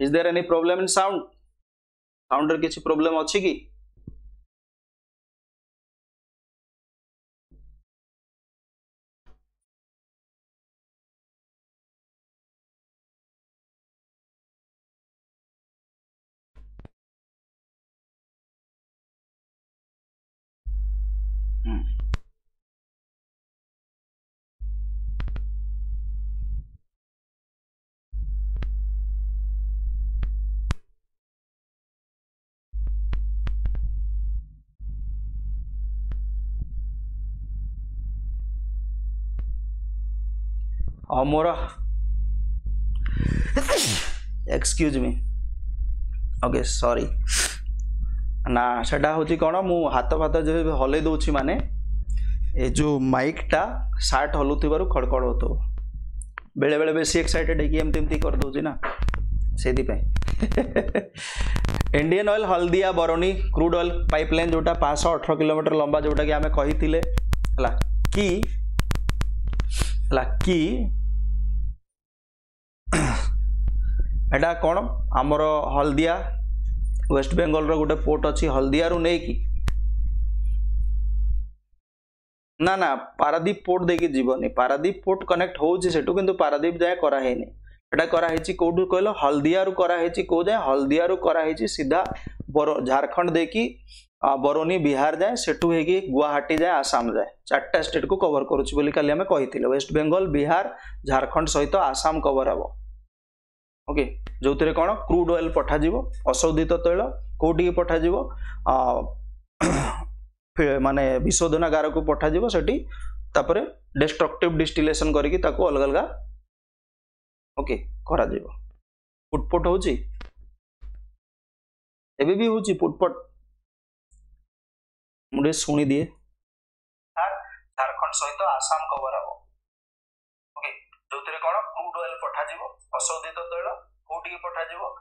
is there any problem in sound sound रे किसी प्रोब्लेम अच्छी की অমরা এক্ସକ୍ୟୁଜ ମି ଓକେ ସରି ନା ସେଟା ହେଉଛି କ'ଣ ମୁଁ ହାତ ଫାତ ଯେବେ ହଲେଇ ଦେଉଛି ମାନେ ଏ ଯେଉଁ ମାଇକ୍ଟା ସାର୍ଟ ହଲୁଥିବାରୁ ଖଡ଼ଖଡ଼ ହେଉଥିବ ବେଳେବେଳେ ବେଶୀ ଏକ୍ସାଇଟେଡ଼ ହେଇକି ଏମିତି ଏମିତି କରିଦେଉଛି ନା ସେଇଥିପାଇଁ ଇଣ୍ଡିଆନ୍ ଅଏଲ୍ ହଳଦିଆ ବରଣୀ କ୍ରୁଡ୍ ଅଏଲ୍ ପାଇପଲାଇନ୍ ଯେଉଁଟା ପାଞ୍ଚଶହ ଅଠର କିଲୋମିଟର ଲମ୍ବା ଯେଉଁଟାକି ଆମେ କହିଥିଲେ ହେଲା କି ହେଲା କି ଏଇଟା କ'ଣ ଆମର ହଳଦିଆ ୱେଷ୍ଟବେଙ୍ଗଲର ଗୋଟେ ପୋର୍ଟ ଅଛି ହଳଦିଆରୁ ନେଇକି ନା ନା ପାରାଦ୍ୱୀପ ପୋର୍ଟ ଦେଇକି ଯିବନି ପାରାଦ୍ୱୀପ ପୋର୍ଟ କନେକ୍ଟ ହେଉଛି ସେଠୁ କିନ୍ତୁ ପାରାଦ୍ୱୀପ ଯାଏଁ କରାହେଇନି ଏଇଟା କରାହେଇଛି କେଉଁଠୁ କହିଲ ହଳଦିଆରୁ କରାହେଇଛି କେଉଁ ଯାଏଁ ହଳଦିଆରୁ କରାହେଇଛି ସିଧା ବର ଝାରଖଣ୍ଡ ଦେଇକି ବରୌନି ବିହାର ଯାଏଁ ସେଠୁ ହେଇକି ଗୁଆହାଟୀ ଯାଏଁ ଆସାମ ଯାଏଁ ଚାରିଟା ଷ୍ଟେଟ୍କୁ କଭର କରୁଛି ବୋଲି କାଲି ଆମେ କହିଥିଲେ ୱେଷ୍ଟବେଙ୍ଗଲ ବିହାର ଝାରଖଣ୍ଡ ସହିତ ଆସାମ କଭର ହେବ ओके जो थे कौन क्रूड ऑयल पठा अशोधित तैल कौट पठा मान विशोधनागार को पठा सेपर डेस्ट्रक्टिव डिस्टिलेसन करके अलग अलग ओके करुटपट हूँ एवं भी हूँ फुटपट मुझे शुणी दिए झारखंड सहित आसाम कवर हाँ ଯୋଉଥିରେ କ'ଣ କ୍ରୁଡ୍ ଅଏଲ୍ ପଠାଯିବ ଅଶୋଧିତ ତୈଳ କୋଉଠିକି ପଠାଯିବ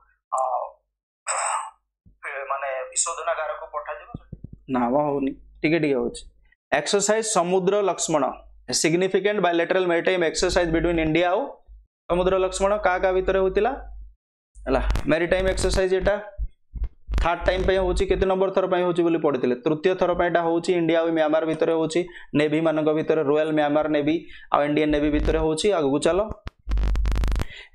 ମାନେ ବିଶୋଧନାଗାରକୁ ପଠାଯିବ ନା ମ ହଉନି ଟିକେ ଟିକେ ହଉଛି exercise Samudra Lakshman significant bilateral maritime exercise between India ଆଉ ସମୁଦ୍ର ଲକ୍ଷ୍ମଣ କାହା କାହା ଭିତରେ ହୋଇଥିଲା ହେଲା ମେରିଟାଇମ୍ ଏକ୍ସରସାଇଜ୍ ଏଇଟା थार्ड टाइम होते नंबर थर पर होती पढ़ी तृतीय थर पर हूँ इंडिया और म्यांमार भितर होेभी मानक रोयल म्यांमार ने आउ इंडियन नेभी भितर हो आगू चल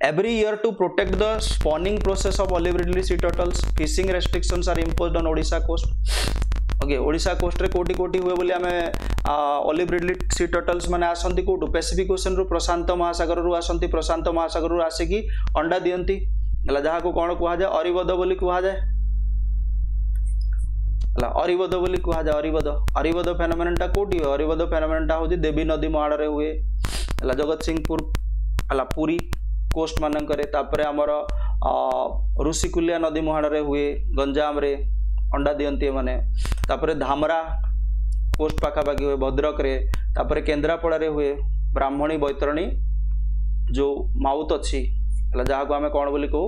every year to protect the spawning process of अलिवरी sea turtles fishing restriction are impose on Odisha coast okay Odisha coast कौटी कौटी हुए आम अलिवरी सी टोटल्स मैंने आसती कौटू पेसीफिक ओसन रू प्रशांत महासगर रू आसती प्रशांत महासगर रू आसिकी अंडा दिखती है को कौन कहुए अरबद बोली कहुए ଅରିବଧ ବୋଲି କୁହାଯାଏ ଅରିବଧ ଅରିବଧ ଫେନୋମେନଟା କୋଉଠି ହୁଏ ଅରିବଧ ଫେନୋମେନଟା ହେଉଛି ଦେବୀ ନଦୀ ମହାଡ଼ରେ ହୁଏ ହେଲା ଜଗତସିଂହପୁର ହେଲା ପୁରୀ କୋଷ୍ଟମାନଙ୍କରେ ତାପରେ ଆମର ଋଷିକୁଲିଆ ନଦୀ ମୁହାଣରେ ହୁଏ ଗଞ୍ଜାମରେ ଅଣ୍ଡା ଦିଅନ୍ତି ଏମାନେ ତାପରେ ଧାମରା କୋଷ୍ଟ ପାଖାପାଖି ହୁଏ ଭଦ୍ରକରେ ତାପରେ କେନ୍ଦ୍ରାପଡ଼ାରେ ହୁଏ ବ୍ରାହ୍ମଣୀ ବୈତରଣୀ ଯେଉଁ ମାଉଥ ଅଛି ହେଲା ଯାହାକୁ ଆମେ କ'ଣ ବୋଲି କହୁ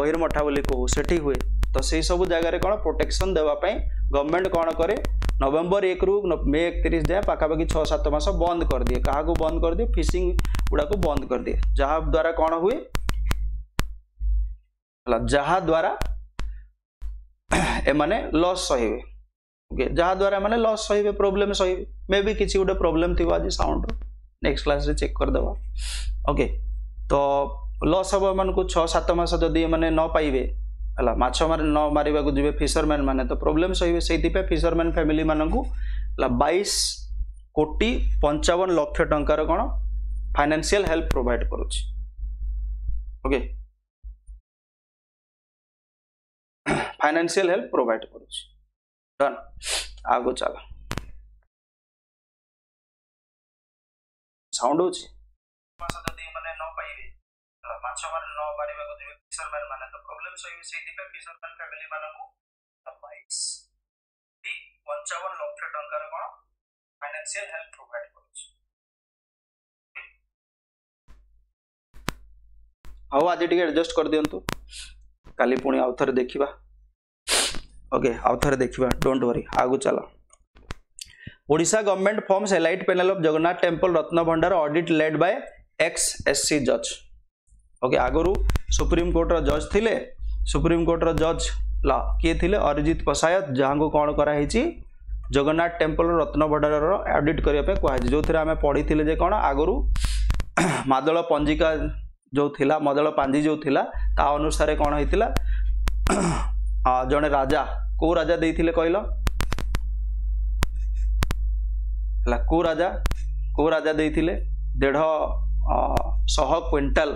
ଗହିରମଠା ବୋଲି କହୁ ସେଠି ହୁଏ तो से सब जगह कौन प्रोटेक्शन देवाप गवर्नमेंट कौन कै नवेम्बर एक रु मे एक तीस जाए पाखापाखि छत मस बंद कर दिए क्या बंद कर दिए फिशिंग गुड़ाक बंद कर दिए जहाद्वारा कौन हुए जहाद्वारा एम लस सहे ओके जहाद्वारा मैंने लस सह प्रोब्लेम सह मे भी किसी गोटे प्रोब्लेम थी आज साउंड रेक्स क्लास चेक करदे ओके तो लस हम एम को छत मस जदि न पाइबे ହେଲା ମାଛ ମାରି ନ ମାରିବାକୁ ଯିବେ ଫିସରମ୍ୟାନ୍ ମାନେ ତ ପ୍ରୋବ୍ଲେମ୍ ସହିବେ ସେଇଥିପାଇଁ ଫିସରମ୍ୟାନ୍ ଫ୍ୟାମିଲି ମାନଙ୍କୁ ହେଲା ବାଇଶ କୋଟି ପଞ୍ଚାବନ ଲକ୍ଷ ଟଙ୍କାର କ'ଣ ଫାଇନାନ୍ସିଆଲ ହେଲ୍ପ ପ୍ରୋଭାଇଡ଼ କରୁଛି ଓକେ ଫାଇନାନ୍ସିଆଲ ହେଲ୍ପ ପ୍ରୋଭାଇଡ଼ କରୁଛି ଡନ୍ ଆଗକୁ ଚାଲ ସାଉଣ୍ଡ ହେଉଛି ମାସ ଯଦି ମାନେ ନ ପାଇବେ ମାଛମାନେ ନ ମାରିବାକୁ ଦେବେ ଫିସରମ୍ୟାନ ମାନେ ତ ପ୍ରୋବ୍ଲେମ ସହିବେ ସେଇଥିପାଇଁ ଫିସରମ୍ୟାନ ଫ୍ୟାମିଲି ମାନଙ୍କୁ ବାଇଶ କି ପଞ୍ଚାବନ ଲକ୍ଷ ଟଙ୍କାର କ'ଣ ଫାଇନାନ୍ସିଆଲ ହେଲ୍ପ ପ୍ରୋଭାଇଡ କରୁଛି ହଉ ଆଜି ଟିକେ ଆଡ଼ଜଷ୍ଟ କରିଦିଅନ୍ତୁ କାଲି ପୁଣି ଆଉ ଥରେ ଦେଖିବା ଓକେ ଆଉ ଥରେ ଦେଖିବା ଡୋଣ୍ଟ ୱରି ଆଗକୁ ଚାଲ Odisha government forms elite panel of Jagannath temple ରତ୍ନଭଣ୍ଡାର audit lead bye X S C ଜଜ୍ ଓକେ ଆଗରୁ ସୁପ୍ରିମକୋର୍ଟର ଜଜ୍ ଥିଲେ ସୁପ୍ରିମକୋର୍ଟର ଜଜ୍ କିଏ ଥିଲେ ଅରିଜିତ ପଶାୟତ ଯାହାଙ୍କୁ କ'ଣ କରାହେଇଛି ଜଗନ୍ନାଥ ଟେମ୍ପଲ ରତ୍ନଭଣ୍ଡାରର ଅଡିଟ୍ କରିବା ପାଇଁ କୁହାଯାଇଛି ଯେଉଁଥିରେ ଆମେ ପଢ଼ିଥିଲେ ଯେ କ'ଣ ଆଗରୁ ମାଦଳ ପଞ୍ଜିକା ଯେଉଁ ଥିଲା ମଦଳ ପାଞ୍ଜି ଯେଉଁ ଥିଲା ତା ଅନୁସାରେ କ'ଣ ହେଇଥିଲା ଜଣେ ରାଜା କେଉଁ ରାଜା ଦେଇଥିଲେ କହିଲ ହେଲା କେଉଁ ରାଜା କେଉଁ ରାଜା ଦେଇଥିଲେ ଦେଢ଼ ଶହ କ୍ୱିଣ୍ଟାଲ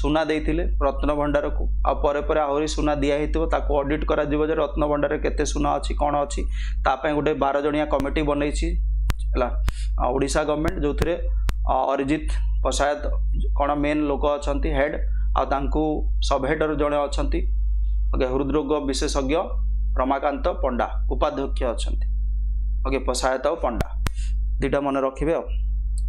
ସୁନା ଦେଇଥିଲେ ରତ୍ନଭଣ୍ଡାରକୁ ଆଉ ପରେ ପରେ ଆହୁରି ସୁନା ଦିଆହେଇଥିବ ତାକୁ ଅଡିଟ୍ କରାଯିବ ଯେ ରତ୍ନଭଣ୍ଡାରରେ କେତେ ସୁନା ଅଛି କ'ଣ ଅଛି ତା ପାଇଁ ଗୋଟେ ବାର ଜଣିଆ କମିଟି ବନେଇଛି ହେଲା ଓଡ଼ିଶା ଗଭର୍ଣ୍ଣମେଣ୍ଟ ଯେଉଁଥିରେ ଅରିଜିତ ପଶାୟତ କ'ଣ ମେନ୍ ଲୋକ ଅଛନ୍ତି ହେଡ୍ ଆଉ ତାଙ୍କୁ ସବ୍ ହେଡର୍ ଜଣେ ଅଛନ୍ତି ଓକେ ହୃଦରୋଗ ବିଶେଷଜ୍ଞ ରମାକାନ୍ତ ପଣ୍ଡା ଉପାଧ୍ୟକ୍ଷ ଅଛନ୍ତି ଓକେ ପଶାୟତ ଆଉ ପଣ୍ଡା ଦୁଇଟା ମନେ ରଖିବେ ଆଉ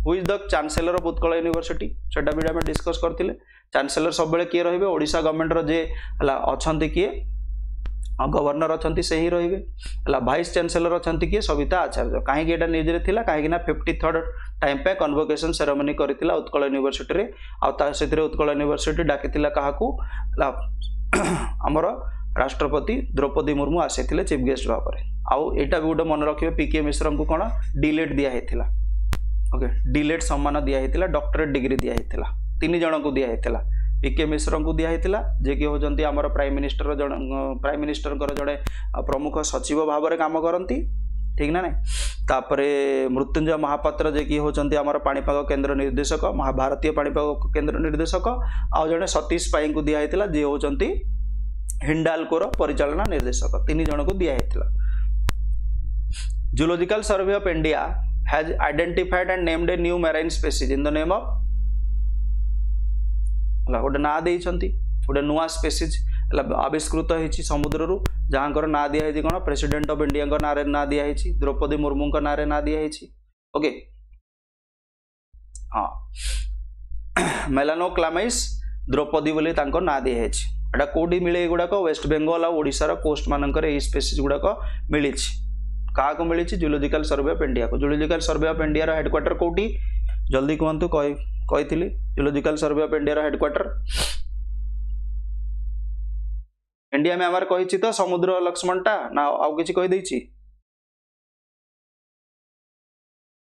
who's the chancellor of Utkal university ସେଇଟା ବି ଆମେ ଡିସ୍କସ୍ କରିଥିଲେ ଚାନ୍ସେଲର ସବୁବେଳେ କିଏ ରହିବେ ଓଡ଼ିଶା ଗଭର୍ଣ୍ଣମେଣ୍ଟର ଯିଏ ହେଲା ଅଛନ୍ତି କିଏ ଗଭର୍ଣ୍ଣର ଅଛନ୍ତି ସେ ହିଁ ରହିବେ ହେଲା ଭାଇସ୍ ଚାନ୍ସେଲର ଅଛନ୍ତି କିଏ ସବିତା ଆଚାର୍ଯ୍ୟ କାହିଁକି ଏଇଟା ନ୍ୟୁଜ୍ରେ ଥିଲା କାହିଁକିନା ଫିଫ୍ଟି ଥର୍ଡ଼ ଟାଇମ୍ ପାଇଁ କନଭୋକେସନ୍ ସେରେମୋନି କରିଥିଲା ଉତ୍କଳ ୟୁନିଭର୍ସିଟିରେ ଆଉ ତା ସେଥିରେ ଉତ୍କଳ ୟୁନିଭର୍ସିଟି ଡାକିଥିଲା କାହାକୁ ଆମର ରାଷ୍ଟ୍ରପତି ଦ୍ରୌପଦୀ ମୁର୍ମୁ ଆସିଥିଲେ ଚିଫ୍ ଗେଷ୍ଟ ଭାବରେ ଆଉ ଏଇଟା ବି ଗୋଟେ ମନେ ରଖିବେ ପି କେ ମିଶ୍ରଙ୍କୁ କ'ଣ ଡିଲେଟ୍ ଦିଆହେଇଥିଲା ଓକେ ଡିଲେଟ୍ ସମ୍ମାନ ଦିଆହେଇଥିଲା ଡକ୍ଟରେଟ୍ ଡିଗ୍ରୀ ଦିଆହେଇଥିଲା तीन जन को दिया पीके मिश्र को दिया जेकि हूँ आम प्राइम मिनिस्टर जन प्राइम मिनिस्टर जड़े प्रमुख सचिव भाव में कम करती ठीक ना तापर मृत्युंजय महापात्र जेकि हूँ आम पापाग केन्द्र निर्देशक महाभारत पापाग केन्द्र निर्देशक आज जड़े सतीश पाई को दिया जी हूँ हिंडालकोर परिचा निर्देशक तीन जन को दिया जुलोजिकाल survey of India has identified and named a new marine species in the name of ହେଲା ଗୋଟେ ନାଁ ଦେଇଛନ୍ତି ଗୋଟେ ନୂଆ ସ୍ପେସିସ୍ ହେଲା ଆବିଷ୍କୃତ ହେଇଛି ସମୁଦ୍ରରୁ ଯାହାଙ୍କର ନାଁ ଦିଆହେଇଛି କ'ଣ ପ୍ରେସିଡେଣ୍ଟ ଅଫ୍ ଇଣ୍ଡିଆଙ୍କ ନାଁରେ ନାଁ ଦିଆହେଇଛି ଦ୍ରୌପଦୀ ମୁର୍ମୁଙ୍କ ନାଁରେ ନାଁ ଦିଆହେଇଛି ଓକେ ହଁ ମେଲାନୋ କ୍ଲାମାଇସ୍ ଦ୍ରୌପଦୀ ବୋଲି ତାଙ୍କ ନାଁ ଦିଆହେଇଛି ଏଇଟା କେଉଁଠି ମିଳେ ଏଗୁଡ଼ାକ ୱେଷ୍ଟ ବେଙ୍ଗଲ ଆଉ ଓଡ଼ିଶାର କୋଷ୍ଟ ମାନଙ୍କରେ ଏହି ସ୍ପେସିସ୍ ଗୁଡ଼ାକ ମିଳିଛି କାହାକୁ ମିଳିଛି ଜୁଲୋଜିକାଲ ସର୍ଭେ ଅଫ୍ ଇଣ୍ଡିଆକୁ ଜୁଲୋଜିକାଲ ସର୍ଭେ ଅଫ୍ ଇଣ୍ଡିଆର ହେଡ଼କ୍ୱାର୍ଟର କେଉଁଠି जल्दी कहतु कही zoological survey of India headquarter India में आमर कही तो समुद्र लक्ष्मण टा ना आउ कि कहीदे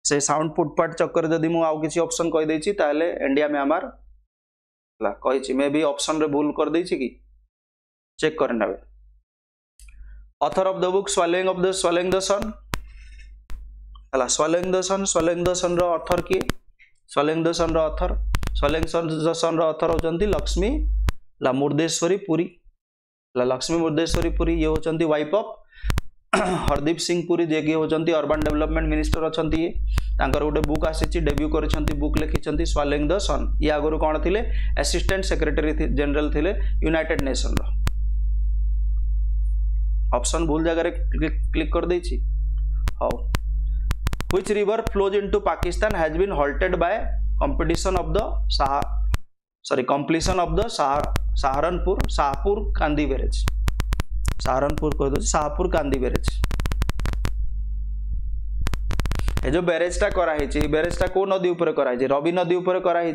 से साउंड फुटपाथ चक्कर जदि मुझे अप्सन कहीदे तो इंडिया में आमर कही मे भी रे भूल कर दे कि चेक कर ना author of the book swallowing of the swallowing the sun है swallowing the sun swallowing the sun रथर किए ସଲେଙ୍ଗ ଦର୍ଶନର ଅଥର ସଲେଙ୍ଗ ଦର୍ଶନର ଅଥର ହେଉଛନ୍ତି ଲକ୍ଷ୍ମୀ ହେଲା ମୁର୍ଦ୍ଦେଶ୍ୱରୀ ପୁରୀ ହେଲା ଲକ୍ଷ୍ମୀ ମୁର୍ଦ୍ଦେଶ୍ୱରୀ ପୁରୀ ଇଏ ହେଉଛନ୍ତି ୱାଇଫ୍ ଅଫ୍ ହରଦୀପ ସିଂ ପୁରୀ ଯିଏକି ହେଉଛନ୍ତି ଅର୍ବାନ୍ ଡେଭଲପମେଣ୍ଟ ମିନିଷ୍ଟର ଅଛନ୍ତି ଇଏ ତାଙ୍କର ଗୋଟେ ବୁକ୍ ଆସିଛି ଡେବ୍ୟୁ କରିଛନ୍ତି ବୁକ୍ ଲେଖିଛନ୍ତି ସ୍ୱାଲିଂ ଦ ସନ୍ ଇଏ ଆଗରୁ କ'ଣ ଥିଲେ ଆସିଷ୍ଟାଣ୍ଟ ସେକ୍ରେଟାରୀ ଜେନେରାଲ ଥିଲେ ୟୁନାଇଟେଡ୍ ନେସନର ଅପସନ୍ ଭୁଲ ଜାଗାରେ କ୍ଲିକ୍ କରିଦେଇଛି ହଉ which river flows into Pakistan has been halted by competition of the Sah sorry completion of the Sah Saharanpur Sahapur Kandi barrage. Saharanpur ko दो Sahapur Kandi barrage. ये जो barrage टा करा बैरेजटा बैरेज टा कौ नदी ऊपर उपर कराई रवि नदी ऊपर उपर कराई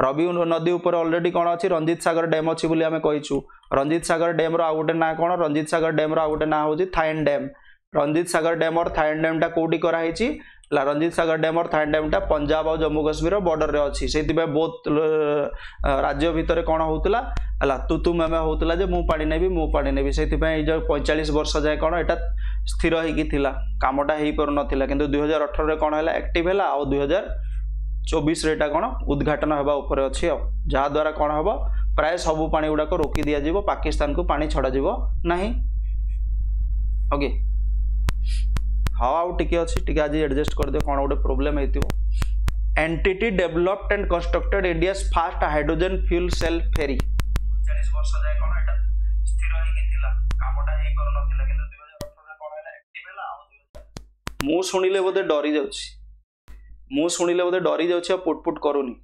रवि नदी ऊपर ऑलरेडी कौन अच्छी रंजीत सागर डैम अच्छी बोली आम कही रंजीत सागर डैम रो गोटे ना कौन रंजीत सागर डैम रो गोटे ना हूँ Thein dam Ranjit Sagar dam or Thein ড্যামটা কোটি করা হয়েছি ହେଲା ରଞ୍ଜିତ ସାଗର ଡ୍ୟାମ୍ ଅର୍ ଥାଇନ୍ ଡ୍ୟାମ୍ଟା ପଞ୍ଜାବ ଆଉ ଜମ୍ମୁ କାଶ୍ମୀର ବର୍ଡରରେ ଅଛି ସେଇଥିପାଇଁ ବହୁତ ରାଜ୍ୟ ଭିତରେ କ'ଣ ହେଉଥିଲା ହେଲା ତୁ ତୁ ଆମେ ହେଉଥିଲା ଯେ ମୁଁ ପାଣି ନେବି ମୁଁ ପାଣି ନେବି ସେଇଥିପାଇଁ ଏଇ ଯେଉଁ ପଇଁଚାଳିଶ ବର୍ଷ ଯାଏ କ'ଣ ଏଇଟା ସ୍ଥିର ହେଇକି ଥିଲା କାମଟା ହେଇପାରୁନଥିଲା କିନ୍ତୁ ଦୁଇହଜାର ଅଠରରେ କ'ଣ ହେଲା ଆକ୍ଟିଭ୍ ହେଲା ଆଉ ଦୁଇହଜାର ଚବିଶରେ ଏଇଟା କ'ଣ ଉଦ୍ଘାଟନ ହେବା ଉପରେ ଅଛି ଆଉ ଯାହାଦ୍ୱାରା କ'ଣ ହେବ ପ୍ରାୟ ସବୁ ପାଣି ଗୁଡ଼ାକ ରୋକି ଦିଆଯିବ ପାକିସ୍ତାନକୁ ପାଣି ଛଡ଼ାଯିବ ନାହିଁ ଓକେ ହଁ ଆଉ ଟିକେ ଅଛି ଟିକେ ଆଜି ଆଡ଼ଜଷ୍ଟ କରିଦିଅ କ'ଣ ଗୋଟେ ପ୍ରୋବ୍ଲେମ୍ ହେଇଥିବ entity developed and constructed India's first hydrogen fuel cell ferry ପଇଁଚାଳିଶ ବର୍ଷ ଯାଏ କ'ଣ ଏଇଟା ସ୍ଥିର ହେଇକି ଥିଲା କାମଟା ହେଇପାରୁନଥିଲା କ'ଣ ହେଲା ମୁଁ ଶୁଣିଲେ ବୋଧେ ଡରି ଯାଉଛି ମୁଁ ଶୁଣିଲେ ବୋଧେ ଡରି ଯାଉଛି ଆଉ ପୁଟପୁଟ କରୁନି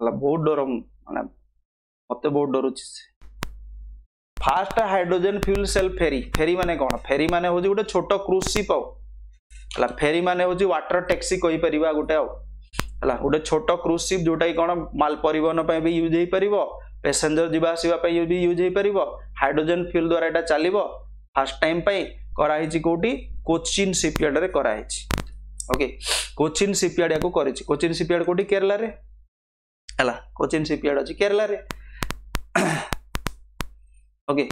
ହେଲା ବହୁତ ଡର ମାନେ ମୋତେ ବହୁତ ଡରୁଛି ସେ first hydrogen fuel cell ferry ferry মানে কোণ ফেরি মানে হচ্ছে গোটে ছোট কৃষি পাও ହେଲା ଫେରି ମାନେ ହେଉଛି ୱାଟର ଟ୍ୟାକ୍ସି କହିପାରିବା ଗୋଟେ ଆଉ ହେଲା ଗୋଟେ ଛୋଟ କ୍ରୁଜ ସିପ୍ ଯୋଉଟାକି କ'ଣ ମାଲ ପରିବହନ ପାଇଁ ବି ୟୁଜ୍ ହେଇପାରିବ ପେସେଞ୍ଜର ଯିବା ଆସିବା ପାଇଁ ବି ୟୁଜ୍ ହେଇପାରିବ ହାଇଡ୍ରୋଜେନ୍ ଫ୍ୟୁଲ୍ ଦ୍ୱାରା ଏଇଟା ଚାଲିବ ଫାର୍ଷ୍ଟ ଟାଇମ୍ ପାଇଁ କରାହେଇଛି କୋଉଠି କୋଚିନ୍ ସିପିଆର୍ଡରେ କରାହେଇଛି ଓକେ କୋଚିନ୍ ସିପିଆର୍ଡ ୟାକୁ କରିଛି କୋଚିନ୍ ସିପିଆର୍ଡ କୋଉଠି କେରଳାରେ ହେଲା କୋଚିନ୍ ସିପିଆର୍ଡ ଅଛି କେରଳାରେ ওকে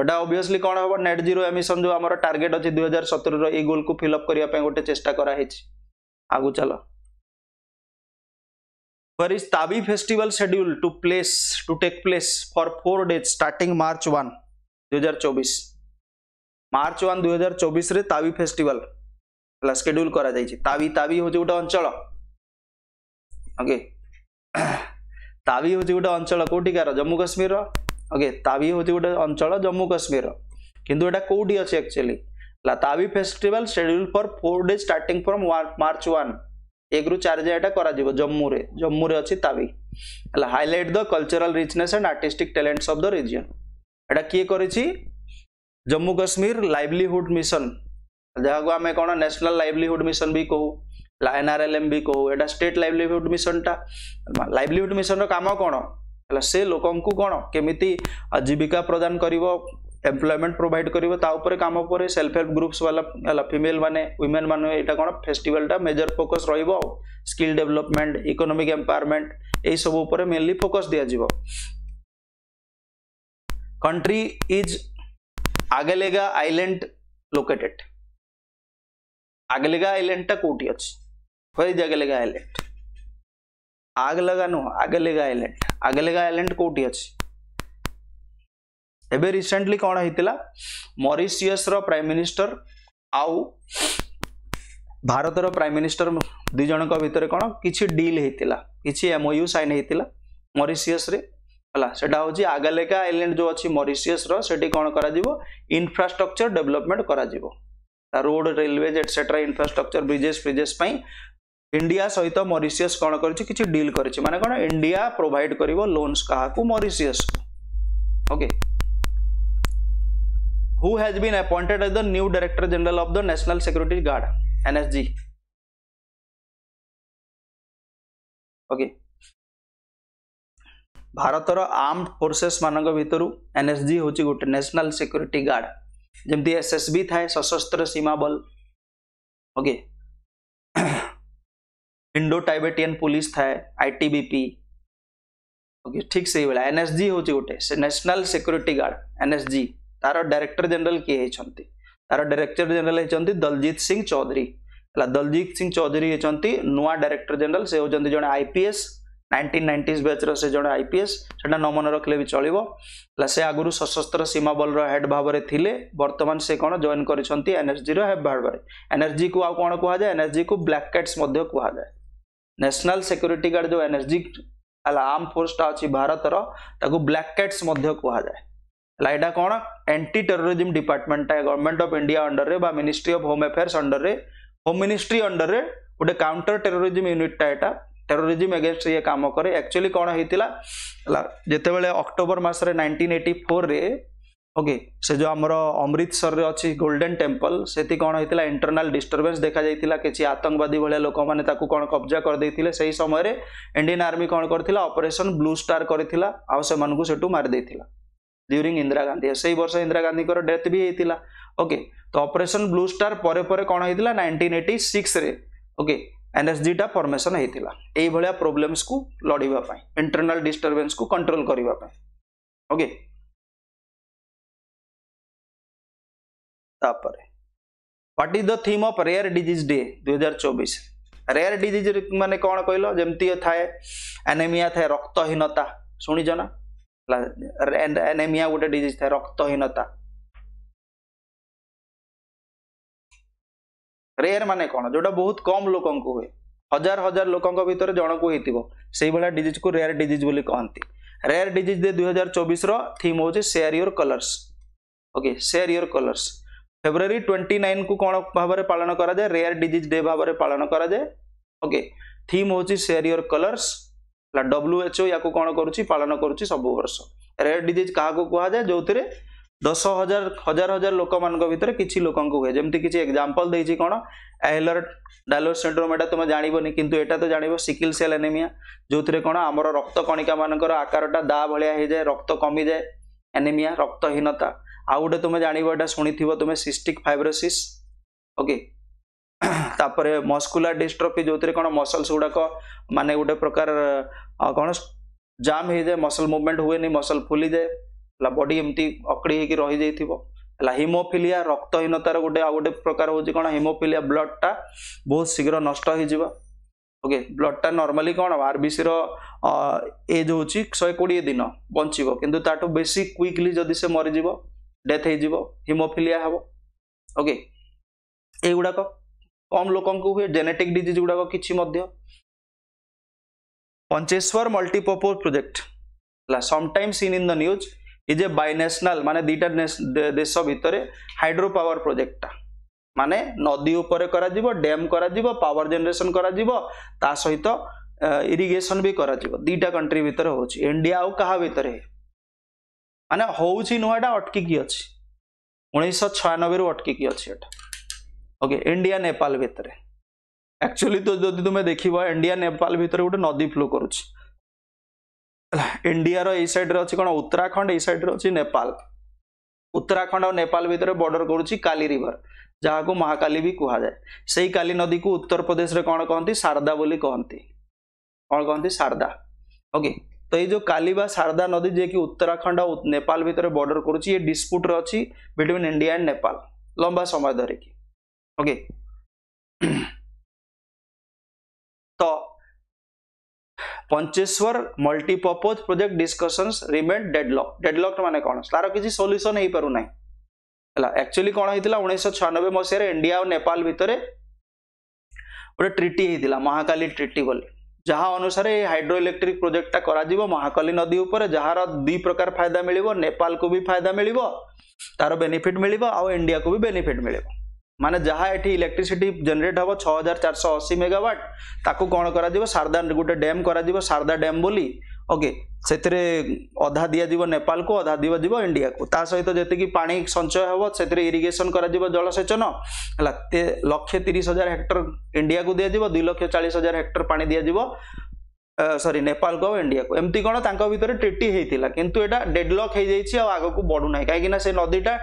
ଏଇଟା ଅବଭିୟସଲି କ'ଣ ହେବ ନେଟ୍ ଜିରୋ ଏମିସନ୍ ଯେଉଁ ଆମର ଟାର୍ଗେଟ୍ ଅଛି ଦୁଇ ହଜାର ସତରର ଏଇ ଗୋଲ୍କୁ ଫିଲ୍ଅପ୍ କରିବା ପାଇଁ ଗୋଟେ ଚେଷ୍ଟା କରାହେଇଛି ଆଗକୁ ଚାଲ where is Tabi festival scheduled to place to take place for 4 days starting March 1 2024 March 1 2024 रे Tabi festival ହେଲା schedule करा जाईची तावी तावी होची गोटे अंचल ओके तावी होची गोटे अंचल कोठिकार जम्मू काश्मीर रो ଓକେ ତାବି ହେଉଛି ଗୋଟେ ଅଞ୍ଚଳ ଜମ୍ମୁ କାଶ୍ମୀର କିନ୍ତୁ ଏଇଟା କେଉଁଠି ଅଛି ଆକ୍ଚୁଆଲି ହେଲା Tawi festival schedule for four day starting from March one ଏକରୁ ଚାରି ଯାଏଁ ଏଇଟା କରାଯିବ ଜମ୍ମୁରେ ଜମ୍ମୁରେ ଅଛି ତାବି ହେଲା highlight the cultural richness and artistic talents of the region ଏଇଟା କିଏ କରିଛି ଜମ୍ମୁ କାଶ୍ମୀର ଲାଇଭଲିହୁଡ୍ ମିଶନ ଯାହାକୁ ଆମେ କ'ଣ ନ୍ୟାସନାଲ୍ ଲାଇଭଲିହୁଡ୍ ମିଶନ ବି କହୁ ଏନ୍ଆର୍ଏଲ୍ଏମ୍ ବି କହୁ ଏଇଟା ଷ୍ଟେଟ୍ ଲାଇଭଲିହୁଡ୍ ମିଶନଟା ଲାଇଭଲିହୁଡ୍ ମିଶନର କାମ କ'ଣ ହେଲେ ସେ ଲୋକଙ୍କୁ କ'ଣ କେମିତି ଜୀବିକା ପ୍ରଦାନ କରିବ ଏମ୍ପ୍ଲୟମେଣ୍ଟ ପ୍ରୋଭାଇଡ଼ କରିବ ତା ଉପରେ କାମ ପରେ ସେଲ୍ଫ ହେଲ୍ପ ଗ୍ରୁପ୍ସ ବାଲା ହେଲା ଫିମେଲ୍ ମାନେ ୱିମେନ୍ ମାନେ ଏଇଟା କ'ଣ ଫେଷ୍ଟିଭାଲଟା ମେଜର ଫୋକସ୍ ରହିବ ଆଉ ସ୍କିଲ୍ ଡେଭଲପମେଣ୍ଟ ଇକୋନୋମିକ ଏମ୍ପାୱାରମେଣ୍ଟ ଏହିସବୁ ଉପରେ ମେନଲି ଫୋକସ୍ ଦିଆଯିବ country is Agalega island located Agalega ଆଇଲ୍ୟାଣ୍ଡଟା କେଉଁଠି ଅଛି where is Agalega island Agalega ନୁହଁ ଆଗଲେଗା ଆଇଲ୍ୟାଣ୍ଡ ଆଗଲେଗା ଆଇଲ୍ୟାଣ୍ଡ କେଉଁଠି ଅଛି ଏବେ ରିସେଣ୍ଟଲି କ'ଣ ହେଇଥିଲା ମରିସିୟସ୍ର ପ୍ରାଇମ୍ ମିନିଷ୍ଟର ଆଉ ଭାରତର ପ୍ରାଇମ୍ ମିନିଷ୍ଟର ଦୁଇ ଜଣଙ୍କ ଭିତରେ କ'ଣ କିଛି ଡିଲ୍ ହେଇଥିଲା କିଛି ଏମ୍ ୟୁ ସାଇନ୍ ହେଇଥିଲା ମରିସିୟସ୍ରେ ହେଲା ସେଇଟା ହେଉଛି ଆଗାଲେକା ଆଇଲ୍ୟାଣ୍ଡ ଯେଉଁ ଅଛି ମରିସିୟସ୍ର ସେଠି କ'ଣ କରାଯିବ ଇନଫ୍ରାଷ୍ଟ୍ରକ୍ଚର୍ ଡେଭଲପମେଣ୍ଟ କରାଯିବ road railways etcetera infrastructure bridges fridges ପାଇଁ इंडिया सहित मरीसीयस कौन कर डिल कर प्रोभाइड कर लोन क्या Mauritius okay who has been appointed as the new director general of the national security guard NSG okay Bharat armed forces मान भितर NSG हूँ गोटे नेशनल सिक्योरिटी गार्ड जमी एस एस बी थाए Sashastra Seema Bal okay okay. Indo Tibetan police थाए ITBP okay ठीक से बोला एनएसजी हूँ गोटे से न्यासनाल सिक्यूरीटी गार्ड एनएसजी तार डायरेक्टर जेनेल किए होती तार डायरेक्टर जेनेल होती दलजीत सिंह चौधरी ହେଲା ଦଲଜିତ ସିଂ ଚୌଧୁରୀ ହେଉଛନ୍ତି ନୂଆ ଡାଇରେକ୍ଟର ଜେନେରାଲ ସେ ହେଉଛନ୍ତି ଜଣେ ଆଇପିଏସ୍ ନାଇନଟିନ୍ ନାଇଣ୍ଟିଜ୍ ବ୍ୟାଚ୍ର ସେ ଜଣେ ଆଇପିଏସ୍ ସେଟା ନ ମନେ ରଖିଲେ ବି ଚଳିବ ହେଲା ସେ ଆଗରୁ ସଶସ୍ତ୍ର ସୀମା ବଳର ହେଡ୍ ଭାବରେ ଥିଲେ ବର୍ତ୍ତମାନ ସେ କ'ଣ ଜଏନ୍ କରିଛନ୍ତି ଏନ୍ଏସ୍ଜିର ହେଡ୍ ଭାବରେ ଏନ୍ଏସ୍ଜିକୁ ଆଉ କ'ଣ କୁହାଯାଏ ଏନ୍ଏସ୍ଜିକୁ ବ୍ଲାକ୍ କ୍ୟାଟ୍ସ ମଧ୍ୟ କୁହାଯାଏ ନ୍ୟାସନାଲ ସିକ୍ୟୁରିଟି ଗାର୍ଡ ଯେଉଁ ଏନର୍ଜି ହେଲା ଆର୍ମ ଫୋର୍ସଟା ଅଛି ଭାରତର ତାକୁ ବ୍ଲାକ୍ କ୍ୟାଟ୍ସ ମଧ୍ୟ କୁହାଯାଏ ହେଲା ଏଇଟା କ'ଣ ଆଣ୍ଟି ଟେରୋରିଜିମ୍ ଡିପାର୍ଟମେଣ୍ଟଟା ଗଭର୍ଣ୍ଣମେଣ୍ଟ ଅଫ୍ ଇଣ୍ଡିଆ ଅଣ୍ଡରରେ ବା ମିନିଷ୍ଟ୍ରି ଅଫ୍ ହୋମ୍ ଆଫେୟାର୍ସ ଅଣ୍ଡରରେ ହୋମ୍ ମିନିଷ୍ଟ୍ରି ଅଣ୍ଡରରେ ଗୋଟେ କାଉଣ୍ଟର ଟେରୋରିଜିମ୍ ୟୁନିଟ୍ଟା ଏଇଟା ଟେରୋରିଜିମ୍ ଏଗେନଷ୍ଟ ଇଏ କାମ କରେ ଆକ୍ଚୁଆଲି କ'ଣ ହେଇଥିଲା ହେଲା ଯେତେବେଳେ ଅକ୍ଟୋବର ମାସରେ ନାଇନଟିନ୍ ଏଇଟି ଫୋର୍ରେ ओके से जो आम अमृतसर अच्छी गोल्डेन टेम्पल से कौन होता इंटरनाल डिस्टर्बेन्स देखा जाता किसी आतंकवादी भाया लोक मैंने कौन कब्जा करदे से ही समय इंडियान आर्मी कौन करपरेसन ब्लू स्टार कर मारिदे ड्यूरींग इंदिरा गांधी से ही वर्ष इंदिरा गांधी डेथ भी होता ओके तो अपरेसन ब्लू स्टार पर कौन होता नाइंटीन एटी सिक्स ओके टा फर्मेसन होता यही प्रोब्लेम्स को लड़ापी इंटरनाल डिस्टर्बेन्स को कंट्रोल करने ओके ତାପରେ what is the theme of rare disease day ଦୁଇହଜାର ଚବିଶରେ ରେୟାର ଡିଜିଜ୍ ମାନେ କ'ଣ କହିଲ ଯେମିତି ଥାଏ ଆନେମିଆ ଥାଏ ରକ୍ତହୀନତା ଶୁଣିଛ ନା ଆନେମିଆ ଗୋଟେ ଡିଜିଜ୍ ଥାଏ ରକ୍ତହୀନତା ରେୟାର ମାନେ କ'ଣ ଯେଉଁଟା ବହୁତ କମ୍ ଲୋକଙ୍କୁ ହୁଏ ହଜାର ହଜାର ଲୋକଙ୍କ ଭିତରେ ଜଣକୁ ହେଇଥିବ ସେଇଭଳିଆ ଡିଜିଜ୍କୁ ରେୟାର ଡିଜିଜ୍ ବୋଲି କହନ୍ତି ରେୟାର ଡିଜିଜ୍ ଦୁଇହଜାର ଚବିଶର ଥିମ୍ ହେଉଛି share your colours okay share your colours February twenty নাইনকু କ'ଣ ଭାବରେ ପାଳନ କରାଯାଏ ରେୟାର ଡିଜିଜ୍ ଡେ ଭାବରେ ପାଳନ କରାଯାଏ ଓକେ ଥିମ୍ ହେଉଛି ସେୟାର ୟୋର କଲର୍ସ ହେଲା ଡବ୍ଲ୍ୟୁଏଚ୍ଓ ୟାକୁ କ'ଣ କରୁଛି ପାଳନ କରୁଛି ସବୁ ବର୍ଷ ରେୟାର ଡିଜିଜ୍ କାହାକୁ କୁହାଯାଏ ଯେଉଁଥିରେ ଦଶ ହଜାର ହଜାର ହଜାର ଲୋକମାନଙ୍କ ଭିତରେ କିଛି ଲୋକଙ୍କୁ ହୁଏ ଯେମିତି କିଛି ଏକ୍ଜାମ୍ପଲ୍ ଦେଇଛି କ'ଣ ଆହିଲର ଡାଇଲୋର ସିଣ୍ଡ୍ରୋମ୍ ଏଇଟା ତୁମେ ଜାଣିବନି କିନ୍ତୁ ଏଇଟା ତ ଜାଣିବ ସିକିଲ୍ ସେଲ୍ ଏନେମିଆ ଯେଉଁଥିରେ କ'ଣ ଆମର ରକ୍ତ କଣିକାମାନଙ୍କର ଆକାରଟା ଦା ଭଳିଆ ହେଇଯାଏ ରକ୍ତ କମିଯାଏ ଏନେମିଆ ରକ୍ତହୀନତା ଆଉ ଗୋଟେ ତୁମେ ଜାଣିବ ଏଇଟା ଶୁଣିଥିବ ତୁମେ ସିଷ୍ଟିକ୍ ଫାଇବ୍ରୋସିସ୍ ଓକେ ତାପରେ ମସ୍କୁଲାର ଡିଷ୍ଟ୍ରଫି ଯେଉଁଥିରେ କ'ଣ ମସଲ୍ସ ଗୁଡ଼ାକ ମାନେ ଗୋଟେ ପ୍ରକାର କ'ଣ ଜାମ୍ ହେଇଯାଏ ମସଲ୍ ମୁଭମେଣ୍ଟ ହୁଏନି ମସଲ୍ ଫୁଲିଯାଏ ହେଲା ବଡି ଏମିତି ଅକଡ଼ି ହେଇକି ରହିଯାଇଥିବ ହେଲା ହିମୋଫିଲିଆ ରକ୍ତହୀନତାର ଗୋଟେ ଆଉ ଗୋଟେ ପ୍ରକାର ହେଉଛି କ'ଣ ହିମୋଫିଲିଆ ବ୍ଲଡ଼ଟା ବହୁତ ଶୀଘ୍ର ନଷ୍ଟ ହେଇଯିବ ଓକେ ବ୍ଲଡ଼ଟା ନର୍ମାଲି କ'ଣ ଆର୍ବିସିର ଏଜ୍ ହେଉଛି ଶହେ କୋଡ଼ିଏ ଦିନ ବଞ୍ଚିବ କିନ୍ତୁ ତାଠୁ ବେଶୀ କ୍ୱିକଲି ଯଦି ସେ ମରିଯିବ ଡେଥ୍ ହେଇଯିବ ହିମୋଫିଲିଆ ହେବ ଓକେ ଏଇଗୁଡ଼ାକ କମ୍ ଲୋକଙ୍କୁ ହୁଏ ଜେନେଟିକ୍ ଡିଜିଜ୍ ଗୁଡ଼ାକ କିଛି ମଧ୍ୟ ପଞ୍ଚେଶ୍ୱର ମଲ୍ଟିପର୍ପୋଜ୍ ପ୍ରୋଜେକ୍ଟ ହେଲା sometimes seen in the news is a binational ମାନେ ଦୁଇଟା ଦେଶ ଭିତରେ ହାଇଡ୍ରୋ ପାୱାର ପ୍ରୋଜେକ୍ଟଟା ମାନେ ନଦୀ ଉପରେ କରାଯିବ ଡ୍ୟାମ୍ କରାଯିବ ପାୱାର ଜେନେରେସନ୍ କରାଯିବ ତା ସହିତ ଇରିଗେସନ୍ ବି କରାଯିବ ଦୁଇଟା କଣ୍ଟ୍ରି ଭିତରେ ହେଉଛି ଇଣ୍ଡିଆ ଆଉ କାହା ଭିତରେ ମାନେ ହେଉଛି ନୁହଁଟା ଅଟକିକି ଅଛି ଉଣେଇଶହ ଛୟାନବେରୁ ଅଟକିକି ଅଛି ଏଟା ଓକେ ଇଣ୍ଡିଆ ନେପାଳ ଭିତରେ ଆକ୍ଚୁଆଲି ତ ଯଦି ତୁମେ ଦେଖିବ ଇଣ୍ଡିଆ ନେପାଳ ଭିତରେ ଗୋଟେ ନଦୀ ଫ୍ଲୋ କରୁଛି ହେଲା ଇଣ୍ଡିଆର ଏଇ ସାଇଡ଼ରେ ଅଛି କ'ଣ ଉତ୍ତରାଖଣ୍ଡ ଏଇ ସାଇଡ଼ରେ ଅଛି ନେପାଳ ଉତ୍ତରାଖଣ୍ଡ ଆଉ ନେପାଳ ଭିତରେ ବର୍ଡର କରୁଛି କାଲି ରିଭର ଯାହାକୁ ମହାକାଲି ବି କୁହାଯାଏ ସେଇ କାଲି ନଦୀକୁ ଉତ୍ତରପ୍ରଦେଶରେ କ'ଣ କହନ୍ତି ଶାରଦା ବୋଲି କହନ୍ତି କ'ଣ କହନ୍ତି ଶାରଦା ଓକେ তো ଏଇ ଯେଉଁ କାଲିବା ଶାରଦା ନଦୀ ଯିଏକି ଉତ୍ତରାଖଣ୍ଡ ଆଉ ନେପାଳ ଭିତରେ ବର୍ଡର କରୁଛି ଏ ଡିସ୍ପ୍ୟୁଟରେ ଅଛି ବିଟୱିନ୍ ଇଣ୍ଡିଆ ଆଣ୍ଡ ନେପାଳ ଲମ୍ବା ସମୟ ଧରିକି ଓକେ ତ Pancheshwar multipurpose project discussions remain deadlock deadlock ମାନେ କ'ଣ ତାର କିଛି ସଲ୍ୟୁସନ୍ ହେଇପାରୁନାହିଁ ହେଲା ଆକ୍ଚୁଆଲି କ'ଣ ହେଇଥିଲା ଉଣେଇଶହ ଛୟାନବେ ମସିହାରେ ଇଣ୍ଡିଆ ଆଉ ନେପାଳ ଭିତରେ ଗୋଟେ ଟ୍ରିଟି ହେଇଥିଲା ମହାକାଲି ଟ୍ରିଟି ବୋଲି ଯାହା ଅନୁସାରେ ଏହି ହାଇଡ୍ରୋ ଇଲେକ୍ଟ୍ରିକ୍ ପ୍ରୋଜେକ୍ଟଟା କରାଯିବ ମହାକାଳୀ ନଦୀ ଉପରେ ଯାହାର ଦୁଇ ପ୍ରକାର ଫାଇଦା ମିଳିବ ନେପାଳକୁ ବି ଫାଇଦା ମିଳିବ ତାର ବେନିଫିଟ୍ ମିଳିବ ଆଉ ଇଣ୍ଡିଆକୁ ବି ବେନିଫିଟ୍ ମିଳିବ ମାନେ ଯାହା ଏଠି ଇଲେକ୍ଟ୍ରିସିଟି ଜେନେରେଟ୍ ହେବ ଛଅ ହଜାର ଚାରିଶହ ଅଶୀ ମେଗାୱାଟ୍ ତାକୁ କ'ଣ କରାଯିବ ସାରଦା ଗୋଟେ ଡ୍ୟାମ୍ କରାଯିବ ସାରଦା ଡ୍ୟାମ୍ ବୋଲି ଓକେ ସେଥିରେ ଅଧା ଦିଆଯିବ ନେପାଳକୁ ଅଧା ଦିଆଯିବ ଇଣ୍ଡିଆକୁ ତା ସହିତ ଯେତିକି ପାଣି ସଞ୍ଚୟ ହେବ ସେଥିରେ ଇରିଗେସନ୍ କରାଯିବ ଜଳସେଚନ ହେଲା ଲକ୍ଷେ ତିରିଶ ହଜାର ହେକ୍ଟର ଇଣ୍ଡିଆକୁ ଦିଆଯିବ ଦୁଇ ଲକ୍ଷ ଚାଳିଶ ହଜାର ହେକ୍ଟର ପାଣି ଦିଆଯିବ ସରି ନେପାଳକୁ ଆଉ ଇଣ୍ଡିଆକୁ ଏମିତି କ'ଣ ତାଙ୍କ ଭିତରେ ଟ୍ରିଟି ହେଇଥିଲା କିନ୍ତୁ ଏଇଟା ଡେଡଲକ୍ ହେଇଯାଇଛି ଆଉ ଆଗକୁ ବଢ଼ୁନାହିଁ କାହିଁକିନା ସେ ନଦୀଟା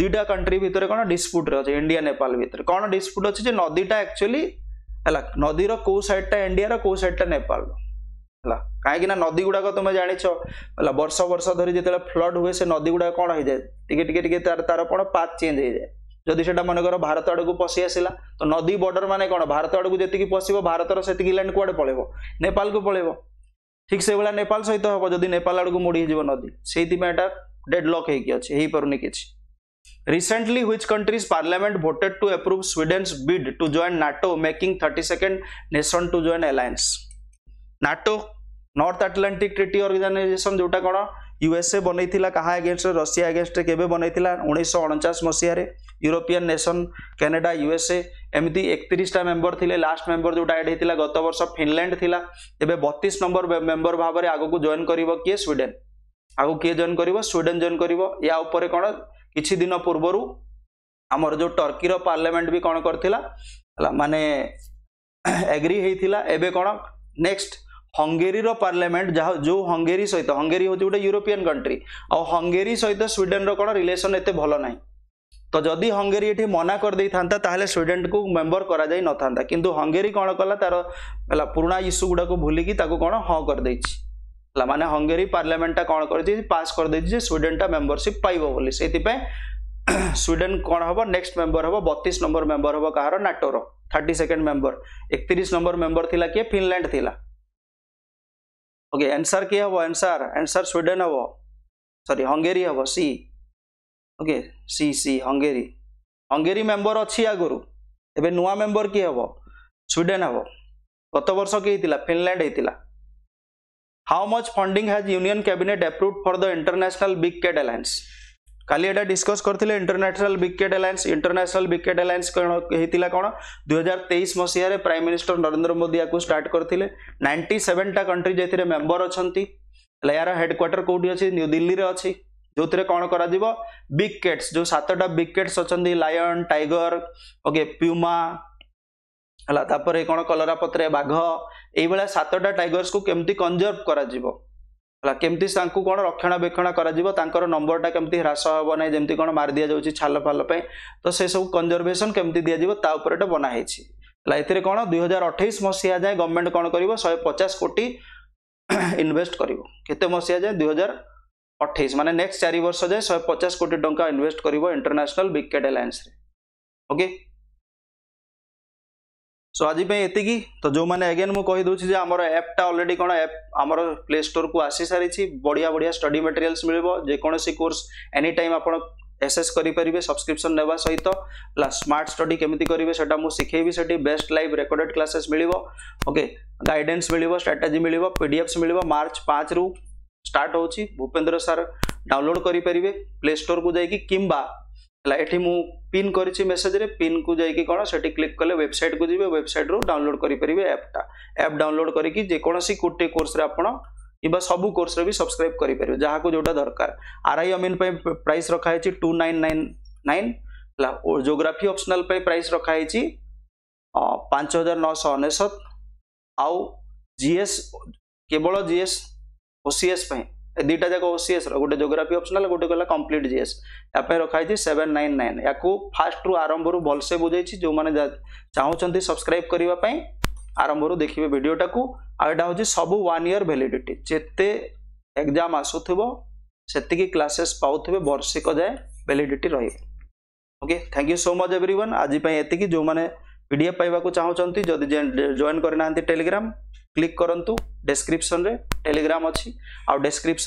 ଦୁଇଟା କଣ୍ଟ୍ରି ଭିତରେ କ'ଣ ଡିସ୍ପ୍ୟୁଟ୍ରେ ଅଛି ଇଣ୍ଡିଆ ନେପାଳ ଭିତରେ କ'ଣ ଡିସ୍ପ୍ୟୁଟ୍ ଅଛି ଯେ ନଦୀଟା ଆକ୍ଚୁଆଲି ହେଲା ନଦୀର କେଉଁ ସାଇଡ଼୍ଟା ଇଣ୍ଡିଆର କେଉଁ ସାଇଡ଼୍ଟା ନେପାଳର कहीं नदी गुड़ा तुम जाच है बर्ष बर्ष धरी जिते फ्लड हुए से नदी गुडा कौन हो जाए टे तार कौन पाथ चेंज हो जाए जदि से मन कर भारत आड़ को पशी आसा तो नदी बर्डर मानने कौन भारत आड़ को जितकी पशो भारत से लैंड कुआ पलब नेपाल पल ठीक से भाया नेपाल सहित हम जदि नेपाल आड़ को मोड़ी नदी से डेडलक होपनी किसी recently which countries parliament voted to approve Sweden's bid to join NATO making thirty second nation to join alliance NATO North Atlantic Treaty Organization ଯେଉଁଟା କ'ଣ ୟୁଏସ୍ଏ ବନେଇଥିଲା କାହା ଏଗେନ୍ଷ୍ଟରେ ରଷିଆ ଏଗେନ୍ଷ୍ଟରେ କେବେ ବନେଇଥିଲା ଉଣେଇଶହ ଅଣଚାଶ ମସିହାରେ ୟୁରୋପିଆନ୍ ନେସନ୍ କାନାଡ଼ା ୟୁଏସ୍ଏ ଏମିତି ଏକତିରିଶଟା ମେମ୍ବର ଥିଲେ ଲାଷ୍ଟ ମେମ୍ବର ଯେଉଁଟା ଆଡ଼ ହେଇଥିଲା ଗତ ବର୍ଷ ଫିନଲ୍ୟାଣ୍ଡ ଥିଲା ଏବେ ବତିଶ ନମ୍ବର ମେମ୍ବର ଭାବରେ ଆଗକୁ ଜଏନ୍ କରିବ କିଏ ସ୍ୱିଡ଼େନ୍ ଆଗକୁ କିଏ ଜଏନ୍ କରିବ ସ୍ୱିଡ଼େନ୍ ଜଏନ୍ କରିବ ୟା ଉପରେ କ'ଣ କିଛି ଦିନ ପୂର୍ବରୁ ଆମର ଯେଉଁ ଟର୍କିର ପାର୍ଲାମେଣ୍ଟ ବି କ'ଣ କରିଥିଲା ହେଲା ମାନେ ଏଗ୍ରି ହେଇଥିଲା ଏବେ କ'ଣ ନେକ୍ସଟ ହଙ୍ଗେରୀର ପାର୍ଲାମେଣ୍ଟ ଯାହା ଯେଉଁ ହଙ୍ଗେରୀ ସହିତ ହଙ୍ଗେରୀ ହେଉଛି ଗୋଟେ ୟୁରୋପିଆନ୍ କଣ୍ଟ୍ରି ଆଉ ହଙ୍ଗେରୀ ସହିତ ସ୍ୱିଡେନର କ'ଣ ରିଲେସନ୍ ଏତେ ଭଲ ନାହିଁ ତ ଯଦି ହଙ୍ଗେରୀ ଏଠି ମନା କରିଦେଇଥାନ୍ତା ତାହେଲେ ସ୍ୱିଡେନକୁ ମେମ୍ବର କରାଯାଇ ନଥାନ୍ତା କିନ୍ତୁ ହଙ୍ଗେରୀ କ'ଣ କଲା ତାର ହେଲା ପୁରୁଣା ଇସ୍ୟୁ ଗୁଡ଼ାକୁ ଭୁଲିକି ତାକୁ କ'ଣ ହଁ କରିଦେଇଛି ହେଲା ମାନେ ହଙ୍ଗେରୀ ପାର୍ଲାମେଣ୍ଟଟା କ'ଣ କରିଛି ପାସ୍ କରିଦେଇଛି ଯେ ସ୍ୱିଡେନଟା ମେମ୍ବରସିପ୍ ପାଇବ ବୋଲି ସେଇଥିପାଇଁ ସ୍ୱିଡେନ କ'ଣ ହେବ ନେକ୍ସଟ ମେମ୍ବର ହେବ ବତିଶ ନମ୍ବର ମେମ୍ବର ହେବ କାହାର ନାଟୋର ଥାର୍ଟି ସେକେଣ୍ଡ ମେମ୍ବର ଏକତିରିଶ ନମ୍ବର ମେମ୍ବର ଥିଲା କିଏ ଫିନଲ୍ୟାଣ୍ଡ ଥିଲା ओके आंसर के हबो आंसर आंसर स्वीडन हबो सॉरी हंगेरी हबो C okay C C Hungary Hungary member अछि आगुरु एबे नुवा मेंबर के हबो स्वीडन हबो गत वर्ष के हितिला फिनलैंड हितिला how much funding has union cabinet approved for the international big cat alliance কালি এটা ডিসকস করলে ইন্টরন্যাশনাল বিকেট আলায়েন্স ইন্টরন্যাশনাল বিকেট আলায়েন্স হয়েছিল কোণ দুই হাজার তেইশ মসীহার প্রাইম মিনিষ্টর নরেন্দ্র মোদি ইয়াকু স্টার্ট করলে নাইন্টি সেভেনটা কন্ট্রি যে মেম্বর অনেক ହେଲେ ଏହାର ହେଡ଼କ୍ୱାର୍ଟର କେଉଁଠି ଅଛି ନ୍ୟୁ ଦିଲ୍ଲୀରେ ଅଛି ଯେଉଁଥିରେ କ'ଣ କରାଯିବ ବିଗ୍ କେଟ୍ସ ଯେଉଁ ସାତଟା ବିଗ୍ କେଟ୍ସ ଅଛନ୍ତି ଲାୟନ୍ ଟାଇଗର ଓକେ ପ୍ୟୁମା ହେଲା ତାପରେ କ'ଣ କଲରାପତ୍ରେ ବାଘ ଏଇଭଳିଆ ସାତଟା ଟାଇଗର୍ସକୁ କେମିତି କନଜର୍ଭ କରାଯିବ ହେଲା କେମିତି ତାଙ୍କୁ କ'ଣ ରକ୍ଷଣାବେକ୍ଷଣ କରାଯିବ ତାଙ୍କର ନମ୍ବରଟା କେମିତି ହ୍ରାସ ହେବ ନାହିଁ ଯେମିତି କ'ଣ ମାରି ଦିଆଯାଉଛି ଛାଲ ଫାଲ ପାଇଁ ତ ସେସବୁ କଞ୍ଜରଭେସନ୍ କେମିତି ଦିଆଯିବ ତା ଉପରେ ଏଇଟା ବନା ହେଇଛି ହେଲା ଏଥିରେ କ'ଣ ଦୁଇ ହଜାର ଅଠେଇଶ ମସିହା ଯାଏଁ ଗଭର୍ଣ୍ଣମେଣ୍ଟ କ'ଣ କରିବ ଶହେ ପଚାଶ କୋଟି ଇନଭେଷ୍ଟ କରିବ କେତେ ମସିହା ଯାଏଁ ଦୁଇ ହଜାର ଅଠେଇଶ ମାନେ ନେକ୍ସଟ ଚାରି ବର୍ଷ ଯାଏଁ ଶହେ ପଚାଶ କୋଟି ଟଙ୍କା ଇନଭେଷ୍ଟ କରିବ ଇଣ୍ଟରନ୍ୟାସନାଲ୍ ବିକେଟ୍ ଆଲାଏନ୍ସରେ ଓକେ सो आज ये तो जो मैंने अगेन मुझे कहीदे एप्टा अलरेडी कौन एप आम प्ले स्टोर को आसी सारी बढ़िया बढ़िया स्टडी मेटेरियाल्स मिले जेकोसी कोर्स एनी टाइम आप एसेस करेंगे सब्सक्रिप्सन ने सहित प्लस स्मार्ट स्टडी केमी करेंगे से शिखेबी से बेस्ट लाइव रेकर्डेड क्लासेस मिले ओके गाइडेन्स मिल स्ट्राटेजी मिल पीडीएफ्स मिल मार्च पाँच रु स्टार्ट हो भूपेन्द्र सार डाउनलोड करेंगे प्ले स्टोर को जाकि पिन कर मेसेज पिन को जैक क्लिक कले वेबसाइट को जी वेबसाइट रू डाउनलोड करेंगे एप्टा एप डाउनलोड करोसी गोटे कोर्स किंवा सब कोर्स भी सब्सक्राइब करेंगे जहाँ को जोटा दरकार आर आई अमीन प्राइस रखाई टू नाइन नाइन नाइन है जोग्राफी अप्सनाल प्राइस रखाई पांच हजार नौश अनेशत आउ जीएस केवल जीएस ओ सी एस दुटा जाक सीएस रोटे जोग्राफी अप्सन गोटे गला कम्प्लीट जीएस या रखाई सेवेन नाइन नाइन या फास्ट रू आरंभ भलसे बुझे जो मैंने चाहूँ सब्सक्राइब करने आरंभ देखिए भिडटा को आईटा हूँ सब वन इयर भैलीडिटी जिते एग्जाम आसुकी क्लासेस पाथे वर्षिक जाए भैलीडिटी रही okay thank you so much everyone आज ये जो मैंने पी डी एफ पाइबा चाहूँ जदि जॉन करना टेलीग्राम क्लिक करूँ डेस्क्रिपन टेलीग्राम अच्छी आउ डेस्क्रिपन